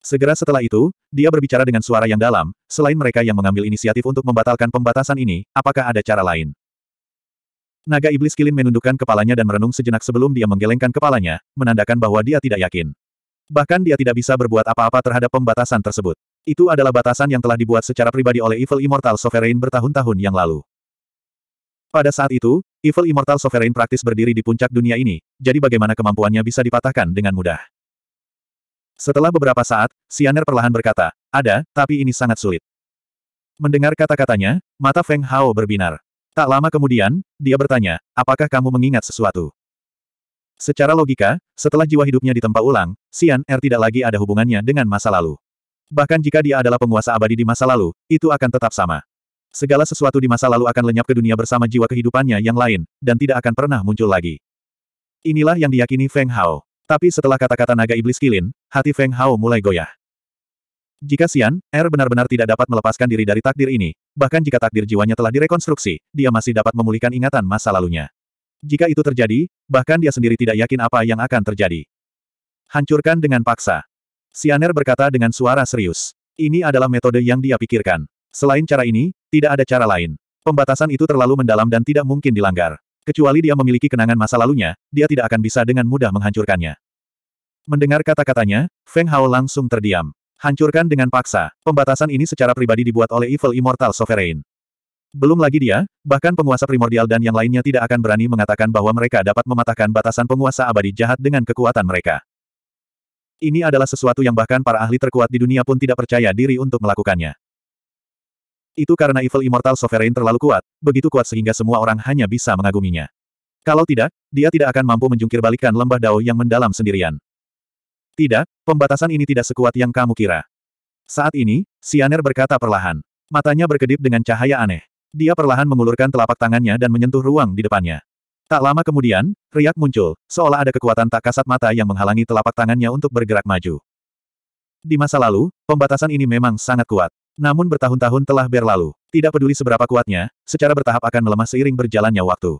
Segera setelah itu, dia berbicara dengan suara yang dalam, selain mereka yang mengambil inisiatif untuk membatalkan pembatasan ini, apakah ada cara lain? Naga iblis kilin menundukkan kepalanya dan merenung sejenak sebelum dia menggelengkan kepalanya, menandakan bahwa dia tidak yakin. Bahkan dia tidak bisa berbuat apa-apa terhadap pembatasan tersebut. Itu adalah batasan yang telah dibuat secara pribadi oleh Evil Immortal Sovereign bertahun-tahun yang lalu. Pada saat itu, Evil Immortal Sovereign praktis berdiri di puncak dunia ini, jadi bagaimana kemampuannya bisa dipatahkan dengan mudah. Setelah beberapa saat, Sianer perlahan berkata, ada, tapi ini sangat sulit. Mendengar kata-katanya, mata Feng Hao berbinar. Tak lama kemudian, dia bertanya, apakah kamu mengingat sesuatu? Secara logika, setelah jiwa hidupnya ditempa ulang, Sian Er tidak lagi ada hubungannya dengan masa lalu. Bahkan jika dia adalah penguasa abadi di masa lalu, itu akan tetap sama. Segala sesuatu di masa lalu akan lenyap ke dunia bersama jiwa kehidupannya yang lain, dan tidak akan pernah muncul lagi. Inilah yang diyakini Feng Hao. Tapi setelah kata-kata naga iblis kilin, hati Feng Hao mulai goyah. Jika Xian, Er benar-benar tidak dapat melepaskan diri dari takdir ini, bahkan jika takdir jiwanya telah direkonstruksi, dia masih dapat memulihkan ingatan masa lalunya. Jika itu terjadi, bahkan dia sendiri tidak yakin apa yang akan terjadi. Hancurkan dengan paksa. Xian Er berkata dengan suara serius. Ini adalah metode yang dia pikirkan. Selain cara ini, tidak ada cara lain. Pembatasan itu terlalu mendalam dan tidak mungkin dilanggar. Kecuali dia memiliki kenangan masa lalunya, dia tidak akan bisa dengan mudah menghancurkannya. Mendengar kata-katanya, Feng Hao langsung terdiam. Hancurkan dengan paksa, pembatasan ini secara pribadi dibuat oleh Evil Immortal Sovereign. Belum lagi dia, bahkan penguasa primordial dan yang lainnya tidak akan berani mengatakan bahwa mereka dapat mematahkan batasan penguasa abadi jahat dengan kekuatan mereka. Ini adalah sesuatu yang bahkan para ahli terkuat di dunia pun tidak percaya diri untuk melakukannya. Itu karena Evil Immortal Sovereign terlalu kuat, begitu kuat sehingga semua orang hanya bisa mengaguminya. Kalau tidak, dia tidak akan mampu menjungkir lembah Dao yang mendalam sendirian. Tidak, pembatasan ini tidak sekuat yang kamu kira. Saat ini, Sianer berkata perlahan. Matanya berkedip dengan cahaya aneh. Dia perlahan mengulurkan telapak tangannya dan menyentuh ruang di depannya. Tak lama kemudian, riak muncul, seolah ada kekuatan tak kasat mata yang menghalangi telapak tangannya untuk bergerak maju. Di masa lalu, pembatasan ini memang sangat kuat. Namun bertahun-tahun telah berlalu. Tidak peduli seberapa kuatnya, secara bertahap akan melemah seiring berjalannya waktu.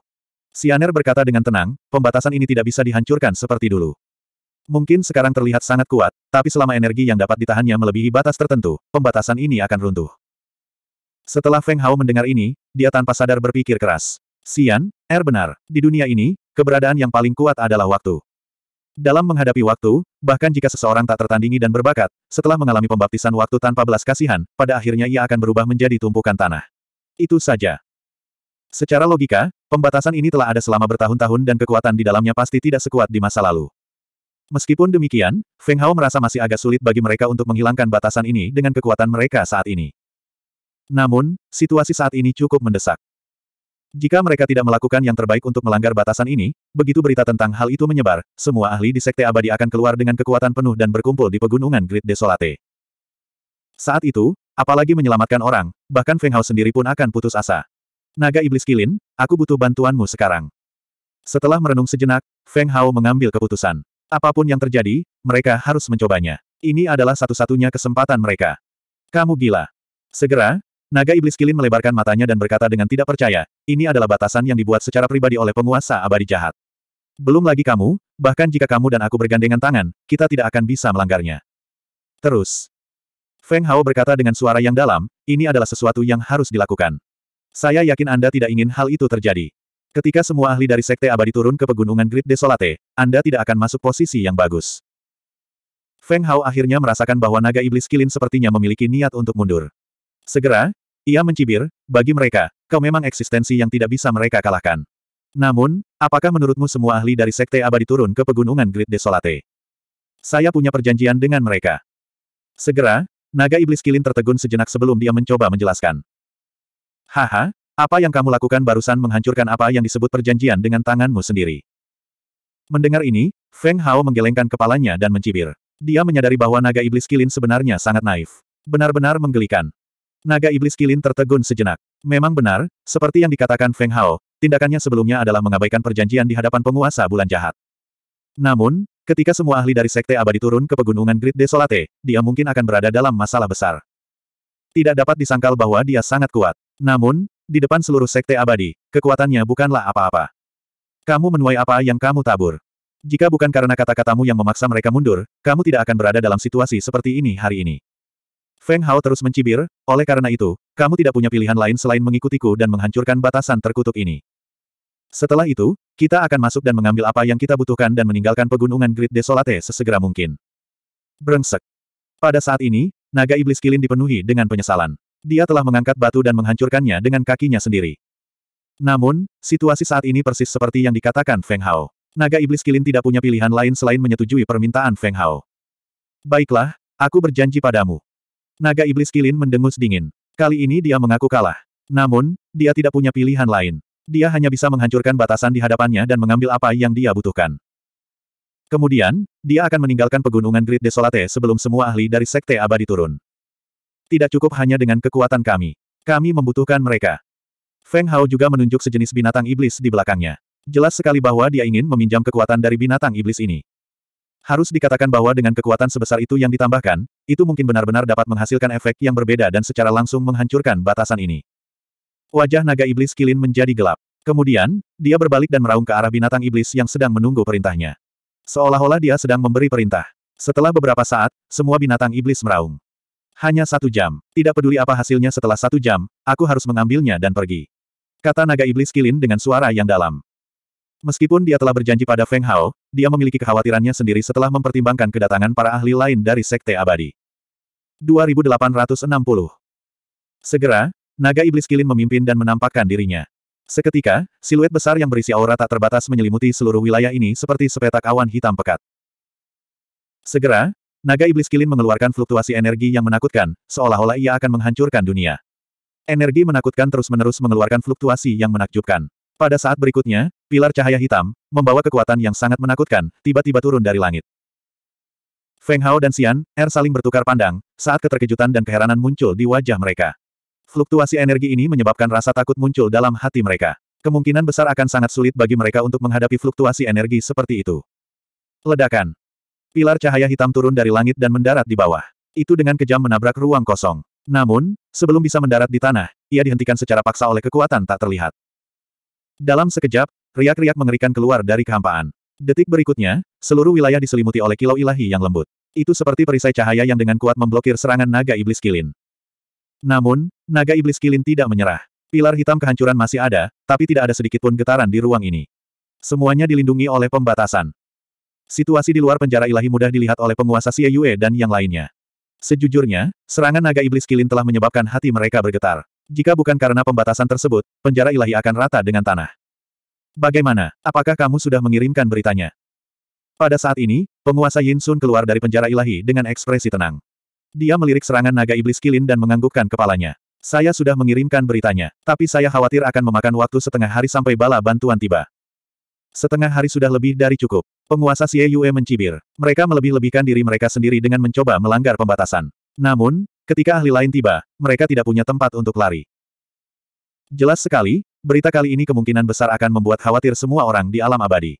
Sianer berkata dengan tenang, pembatasan ini tidak bisa dihancurkan seperti dulu. Mungkin sekarang terlihat sangat kuat, tapi selama energi yang dapat ditahannya melebihi batas tertentu, pembatasan ini akan runtuh. Setelah Feng Hao mendengar ini, dia tanpa sadar berpikir keras. Sian, Er benar. Di dunia ini, keberadaan yang paling kuat adalah waktu. Dalam menghadapi waktu, bahkan jika seseorang tak tertandingi dan berbakat, setelah mengalami pembaptisan waktu tanpa belas kasihan, pada akhirnya ia akan berubah menjadi tumpukan tanah. Itu saja. Secara logika, pembatasan ini telah ada selama bertahun-tahun dan kekuatan di dalamnya pasti tidak sekuat di masa lalu. Meskipun demikian, Feng Hao merasa masih agak sulit bagi mereka untuk menghilangkan batasan ini dengan kekuatan mereka saat ini. Namun, situasi saat ini cukup mendesak. Jika mereka tidak melakukan yang terbaik untuk melanggar batasan ini, begitu berita tentang hal itu menyebar, semua ahli di Sekte Abadi akan keluar dengan kekuatan penuh dan berkumpul di pegunungan Great Desolate. Saat itu, apalagi menyelamatkan orang, bahkan Feng Hao sendiri pun akan putus asa. Naga Iblis Kilin, aku butuh bantuanmu sekarang. Setelah merenung sejenak, Feng Hao mengambil keputusan. Apapun yang terjadi, mereka harus mencobanya. Ini adalah satu-satunya kesempatan mereka. Kamu gila. Segera, Naga Iblis Kilin melebarkan matanya dan berkata dengan tidak percaya, ini adalah batasan yang dibuat secara pribadi oleh penguasa abadi jahat. Belum lagi kamu, bahkan jika kamu dan aku bergandengan tangan, kita tidak akan bisa melanggarnya. Terus. Feng Hao berkata dengan suara yang dalam, ini adalah sesuatu yang harus dilakukan. Saya yakin Anda tidak ingin hal itu terjadi. Ketika semua ahli dari Sekte Abadi turun ke pegunungan Grid Desolate, Anda tidak akan masuk posisi yang bagus. Feng Hao akhirnya merasakan bahwa naga iblis kilin sepertinya memiliki niat untuk mundur. Segera, ia mencibir, bagi mereka, kau memang eksistensi yang tidak bisa mereka kalahkan. Namun, apakah menurutmu semua ahli dari Sekte Abadi turun ke pegunungan Grid Desolate? Saya punya perjanjian dengan mereka. Segera, naga iblis kilin tertegun sejenak sebelum dia mencoba menjelaskan. Haha, apa yang kamu lakukan barusan menghancurkan apa yang disebut perjanjian dengan tanganmu sendiri. Mendengar ini, Feng Hao menggelengkan kepalanya dan mencibir. Dia menyadari bahwa naga iblis kilin sebenarnya sangat naif. Benar-benar menggelikan. Naga iblis kilin tertegun sejenak. Memang benar, seperti yang dikatakan Feng Hao, tindakannya sebelumnya adalah mengabaikan perjanjian di hadapan penguasa bulan jahat. Namun, ketika semua ahli dari Sekte Abadi turun ke pegunungan Great Desolate, dia mungkin akan berada dalam masalah besar. Tidak dapat disangkal bahwa dia sangat kuat. Namun, di depan seluruh Sekte Abadi, kekuatannya bukanlah apa-apa. Kamu menuai apa yang kamu tabur. Jika bukan karena kata-katamu yang memaksa mereka mundur, kamu tidak akan berada dalam situasi seperti ini hari ini. Feng Hao terus mencibir, oleh karena itu, kamu tidak punya pilihan lain selain mengikutiku dan menghancurkan batasan terkutuk ini. Setelah itu, kita akan masuk dan mengambil apa yang kita butuhkan dan meninggalkan pegunungan Great Desolate sesegera mungkin. Brengsek. Pada saat ini, naga iblis kilin dipenuhi dengan penyesalan. Dia telah mengangkat batu dan menghancurkannya dengan kakinya sendiri. Namun, situasi saat ini persis seperti yang dikatakan Feng Hao. Naga iblis kilin tidak punya pilihan lain selain menyetujui permintaan Feng Hao. Baiklah, aku berjanji padamu. Naga iblis kilin mendengus dingin. Kali ini dia mengaku kalah. Namun, dia tidak punya pilihan lain. Dia hanya bisa menghancurkan batasan di hadapannya dan mengambil apa yang dia butuhkan. Kemudian, dia akan meninggalkan pegunungan Great Desolate sebelum semua ahli dari Sekte Abadi turun. Tidak cukup hanya dengan kekuatan kami. Kami membutuhkan mereka. Feng Hao juga menunjuk sejenis binatang iblis di belakangnya. Jelas sekali bahwa dia ingin meminjam kekuatan dari binatang iblis ini. Harus dikatakan bahwa dengan kekuatan sebesar itu yang ditambahkan, itu mungkin benar-benar dapat menghasilkan efek yang berbeda dan secara langsung menghancurkan batasan ini. Wajah naga iblis kilin menjadi gelap. Kemudian, dia berbalik dan meraung ke arah binatang iblis yang sedang menunggu perintahnya. Seolah-olah dia sedang memberi perintah. Setelah beberapa saat, semua binatang iblis meraung. Hanya satu jam. Tidak peduli apa hasilnya setelah satu jam, aku harus mengambilnya dan pergi. Kata naga iblis kilin dengan suara yang dalam. Meskipun dia telah berjanji pada Feng Hao, dia memiliki kekhawatirannya sendiri setelah mempertimbangkan kedatangan para ahli lain dari Sekte Abadi. 2860 Segera, naga iblis kilin memimpin dan menampakkan dirinya. Seketika, siluet besar yang berisi aura tak terbatas menyelimuti seluruh wilayah ini seperti sepetak awan hitam pekat. Segera, naga iblis kilin mengeluarkan fluktuasi energi yang menakutkan, seolah-olah ia akan menghancurkan dunia. Energi menakutkan terus-menerus mengeluarkan fluktuasi yang menakjubkan. Pada saat berikutnya, pilar cahaya hitam, membawa kekuatan yang sangat menakutkan, tiba-tiba turun dari langit. Feng Hao dan Xian, Er saling bertukar pandang, saat keterkejutan dan keheranan muncul di wajah mereka. Fluktuasi energi ini menyebabkan rasa takut muncul dalam hati mereka. Kemungkinan besar akan sangat sulit bagi mereka untuk menghadapi fluktuasi energi seperti itu. Ledakan. Pilar cahaya hitam turun dari langit dan mendarat di bawah. Itu dengan kejam menabrak ruang kosong. Namun, sebelum bisa mendarat di tanah, ia dihentikan secara paksa oleh kekuatan tak terlihat. Dalam sekejap, riak-riak mengerikan keluar dari kehampaan. Detik berikutnya, seluruh wilayah diselimuti oleh kilau ilahi yang lembut. Itu seperti perisai cahaya yang dengan kuat memblokir serangan naga iblis kilin. Namun, naga iblis kilin tidak menyerah. Pilar hitam kehancuran masih ada, tapi tidak ada sedikit pun getaran di ruang ini. Semuanya dilindungi oleh pembatasan. Situasi di luar penjara ilahi mudah dilihat oleh penguasa Xie Yue dan yang lainnya. Sejujurnya, serangan naga iblis kilin telah menyebabkan hati mereka bergetar. Jika bukan karena pembatasan tersebut, penjara ilahi akan rata dengan tanah. Bagaimana? Apakah kamu sudah mengirimkan beritanya? Pada saat ini, penguasa Yin Sun keluar dari penjara ilahi dengan ekspresi tenang. Dia melirik serangan naga iblis kilin dan menganggukkan kepalanya. Saya sudah mengirimkan beritanya, tapi saya khawatir akan memakan waktu setengah hari sampai bala bantuan tiba. Setengah hari sudah lebih dari cukup. Penguasa Xie Yue mencibir. Mereka melebih-lebihkan diri mereka sendiri dengan mencoba melanggar pembatasan. Namun, Ketika ahli lain tiba, mereka tidak punya tempat untuk lari. Jelas sekali, berita kali ini kemungkinan besar akan membuat khawatir semua orang di alam abadi.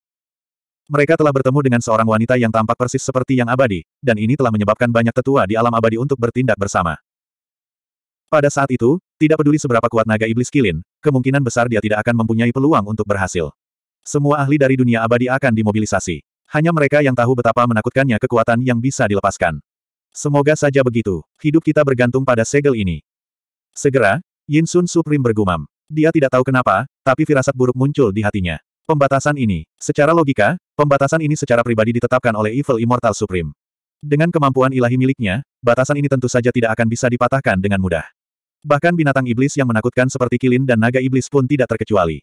Mereka telah bertemu dengan seorang wanita yang tampak persis seperti yang abadi, dan ini telah menyebabkan banyak tetua di alam abadi untuk bertindak bersama. Pada saat itu, tidak peduli seberapa kuat naga iblis kilin, kemungkinan besar dia tidak akan mempunyai peluang untuk berhasil. Semua ahli dari dunia abadi akan dimobilisasi. Hanya mereka yang tahu betapa menakutkannya kekuatan yang bisa dilepaskan. Semoga saja begitu. Hidup kita bergantung pada segel ini. Segera, Yin Sun Supreme bergumam. Dia tidak tahu kenapa, tapi firasat buruk muncul di hatinya. Pembatasan ini, secara logika, pembatasan ini secara pribadi ditetapkan oleh Evil Immortal Supreme. Dengan kemampuan ilahi miliknya, batasan ini tentu saja tidak akan bisa dipatahkan dengan mudah. Bahkan binatang iblis yang menakutkan seperti kilin dan naga iblis pun tidak terkecuali.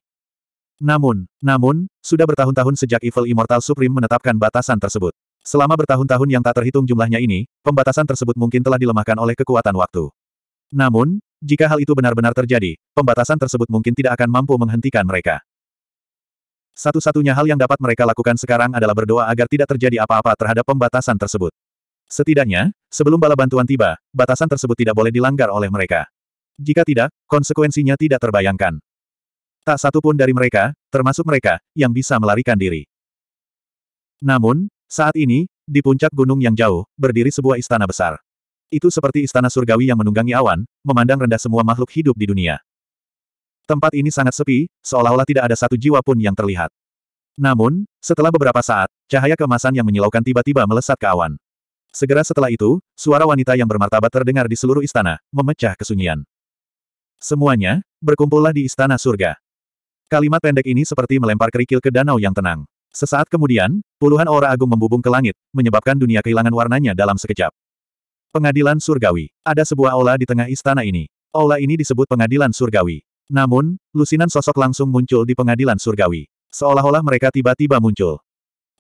Namun, namun, sudah bertahun-tahun sejak Evil Immortal Supreme menetapkan batasan tersebut. Selama bertahun-tahun yang tak terhitung jumlahnya ini, pembatasan tersebut mungkin telah dilemahkan oleh kekuatan waktu. Namun, jika hal itu benar-benar terjadi, pembatasan tersebut mungkin tidak akan mampu menghentikan mereka. Satu-satunya hal yang dapat mereka lakukan sekarang adalah berdoa agar tidak terjadi apa-apa terhadap pembatasan tersebut. Setidaknya, sebelum bala bantuan tiba, batasan tersebut tidak boleh dilanggar oleh mereka. Jika tidak, konsekuensinya tidak terbayangkan. Tak satu pun dari mereka, termasuk mereka, yang bisa melarikan diri. Namun, saat ini, di puncak gunung yang jauh, berdiri sebuah istana besar. Itu seperti istana surgawi yang menunggangi awan, memandang rendah semua makhluk hidup di dunia. Tempat ini sangat sepi, seolah-olah tidak ada satu jiwa pun yang terlihat. Namun, setelah beberapa saat, cahaya kemasan yang menyilaukan tiba-tiba melesat ke awan. Segera setelah itu, suara wanita yang bermartabat terdengar di seluruh istana, memecah kesunyian. Semuanya, berkumpullah di istana surga. Kalimat pendek ini seperti melempar kerikil ke danau yang tenang. Sesaat kemudian, puluhan aura agung membubung ke langit, menyebabkan dunia kehilangan warnanya dalam sekejap. Pengadilan Surgawi. Ada sebuah aula di tengah istana ini. Aula ini disebut Pengadilan Surgawi. Namun, lusinan sosok langsung muncul di Pengadilan Surgawi. Seolah-olah mereka tiba-tiba muncul.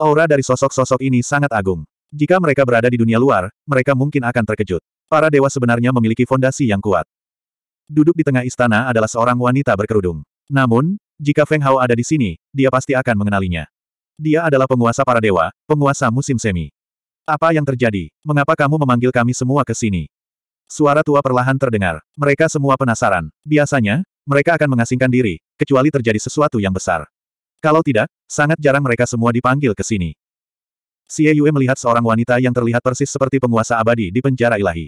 Aura dari sosok-sosok ini sangat agung. Jika mereka berada di dunia luar, mereka mungkin akan terkejut. Para dewa sebenarnya memiliki fondasi yang kuat. Duduk di tengah istana adalah seorang wanita berkerudung. Namun, jika Feng Hao ada di sini, dia pasti akan mengenalinya. Dia adalah penguasa para dewa, penguasa musim semi. Apa yang terjadi? Mengapa kamu memanggil kami semua ke sini? Suara tua perlahan terdengar. Mereka semua penasaran. Biasanya, mereka akan mengasingkan diri, kecuali terjadi sesuatu yang besar. Kalau tidak, sangat jarang mereka semua dipanggil ke sini. Xie Yue melihat seorang wanita yang terlihat persis seperti penguasa abadi di penjara ilahi.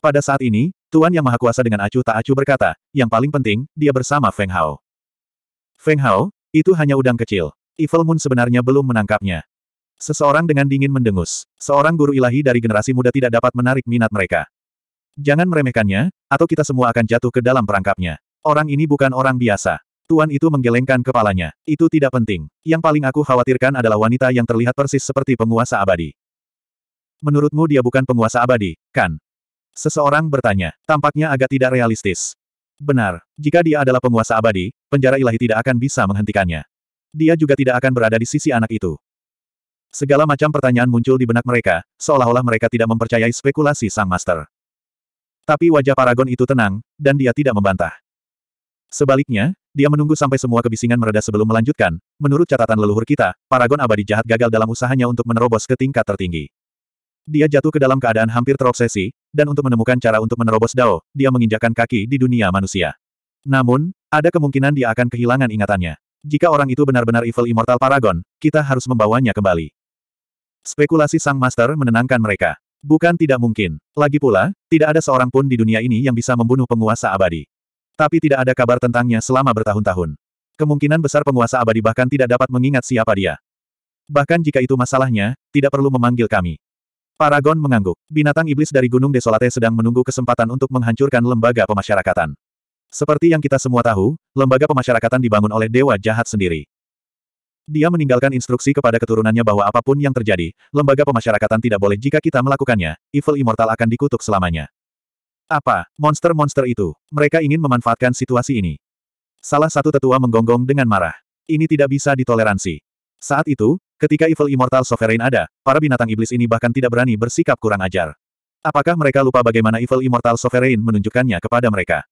Pada saat ini, Tuan Yang Maha Kuasa dengan acuh tak acuh berkata, yang paling penting, dia bersama Feng Hao. Feng Hao, itu hanya udang kecil. Evil Moon sebenarnya belum menangkapnya. Seseorang dengan dingin mendengus. Seorang guru ilahi dari generasi muda tidak dapat menarik minat mereka. Jangan meremehkannya, atau kita semua akan jatuh ke dalam perangkapnya. Orang ini bukan orang biasa. Tuan itu menggelengkan kepalanya. Itu tidak penting. Yang paling aku khawatirkan adalah wanita yang terlihat persis seperti penguasa abadi. Menurutmu dia bukan penguasa abadi, kan? Seseorang bertanya. Tampaknya agak tidak realistis. Benar. Jika dia adalah penguasa abadi, penjara ilahi tidak akan bisa menghentikannya. Dia juga tidak akan berada di sisi anak itu. Segala macam pertanyaan muncul di benak mereka, seolah-olah mereka tidak mempercayai spekulasi sang master. Tapi wajah Paragon itu tenang, dan dia tidak membantah. Sebaliknya, dia menunggu sampai semua kebisingan mereda sebelum melanjutkan, menurut catatan leluhur kita, Paragon abadi jahat gagal dalam usahanya untuk menerobos ke tingkat tertinggi. Dia jatuh ke dalam keadaan hampir terobsesi, dan untuk menemukan cara untuk menerobos Dao, dia menginjakan kaki di dunia manusia. Namun, ada kemungkinan dia akan kehilangan ingatannya. Jika orang itu benar-benar Evil Immortal Paragon, kita harus membawanya kembali. Spekulasi Sang Master menenangkan mereka. Bukan tidak mungkin. Lagi pula, tidak ada seorang pun di dunia ini yang bisa membunuh penguasa abadi. Tapi tidak ada kabar tentangnya selama bertahun-tahun. Kemungkinan besar penguasa abadi bahkan tidak dapat mengingat siapa dia. Bahkan jika itu masalahnya, tidak perlu memanggil kami. Paragon mengangguk. Binatang iblis dari Gunung Desolate sedang menunggu kesempatan untuk menghancurkan lembaga pemasyarakatan. Seperti yang kita semua tahu, lembaga pemasyarakatan dibangun oleh dewa jahat sendiri. Dia meninggalkan instruksi kepada keturunannya bahwa apapun yang terjadi, lembaga pemasyarakatan tidak boleh jika kita melakukannya, Evil Immortal akan dikutuk selamanya. Apa, monster-monster itu? Mereka ingin memanfaatkan situasi ini. Salah satu tetua menggonggong dengan marah. Ini tidak bisa ditoleransi. Saat itu, ketika Evil Immortal Sovereign ada, para binatang iblis ini bahkan tidak berani bersikap kurang ajar. Apakah mereka lupa bagaimana Evil Immortal Sovereign menunjukkannya kepada mereka?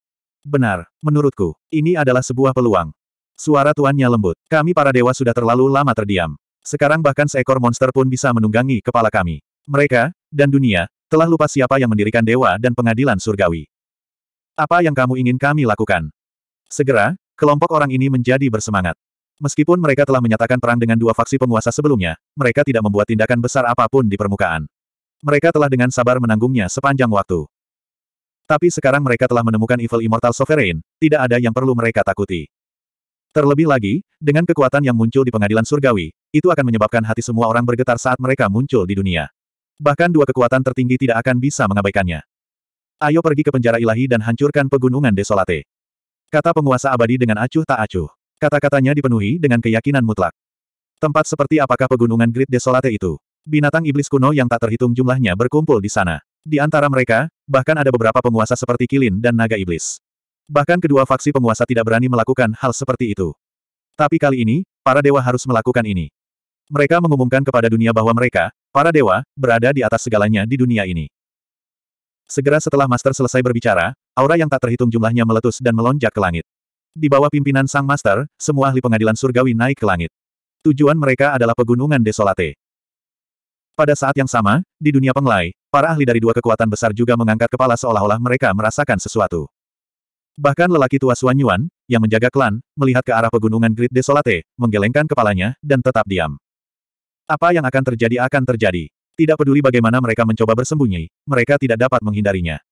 Benar, menurutku, ini adalah sebuah peluang. Suara tuannya lembut. Kami para dewa sudah terlalu lama terdiam. Sekarang bahkan seekor monster pun bisa menunggangi kepala kami. Mereka, dan dunia, telah lupa siapa yang mendirikan dewa dan pengadilan surgawi. Apa yang kamu ingin kami lakukan? Segera, kelompok orang ini menjadi bersemangat. Meskipun mereka telah menyatakan perang dengan dua faksi penguasa sebelumnya, mereka tidak membuat tindakan besar apapun di permukaan. Mereka telah dengan sabar menanggungnya sepanjang waktu. Tapi sekarang mereka telah menemukan Evil Immortal Sovereign, tidak ada yang perlu mereka takuti. Terlebih lagi, dengan kekuatan yang muncul di pengadilan surgawi, itu akan menyebabkan hati semua orang bergetar saat mereka muncul di dunia. Bahkan dua kekuatan tertinggi tidak akan bisa mengabaikannya. Ayo pergi ke penjara ilahi dan hancurkan pegunungan desolate. Kata penguasa abadi dengan acuh tak acuh. Kata-katanya dipenuhi dengan keyakinan mutlak. Tempat seperti apakah pegunungan Grid Desolate itu? Binatang iblis kuno yang tak terhitung jumlahnya berkumpul di sana. Di antara mereka, bahkan ada beberapa penguasa seperti Kilin dan Naga Iblis. Bahkan kedua faksi penguasa tidak berani melakukan hal seperti itu. Tapi kali ini, para dewa harus melakukan ini. Mereka mengumumkan kepada dunia bahwa mereka, para dewa, berada di atas segalanya di dunia ini. Segera setelah Master selesai berbicara, aura yang tak terhitung jumlahnya meletus dan melonjak ke langit. Di bawah pimpinan sang master, semua ahli pengadilan surgawi naik ke langit. Tujuan mereka adalah pegunungan Desolate. Pada saat yang sama, di dunia penglai, Para ahli dari dua kekuatan besar juga mengangkat kepala seolah-olah mereka merasakan sesuatu. Bahkan lelaki tua Suan Yuan, yang menjaga klan, melihat ke arah pegunungan Grid Desolate, menggelengkan kepalanya, dan tetap diam. Apa yang akan terjadi akan terjadi. Tidak peduli bagaimana mereka mencoba bersembunyi, mereka tidak dapat menghindarinya.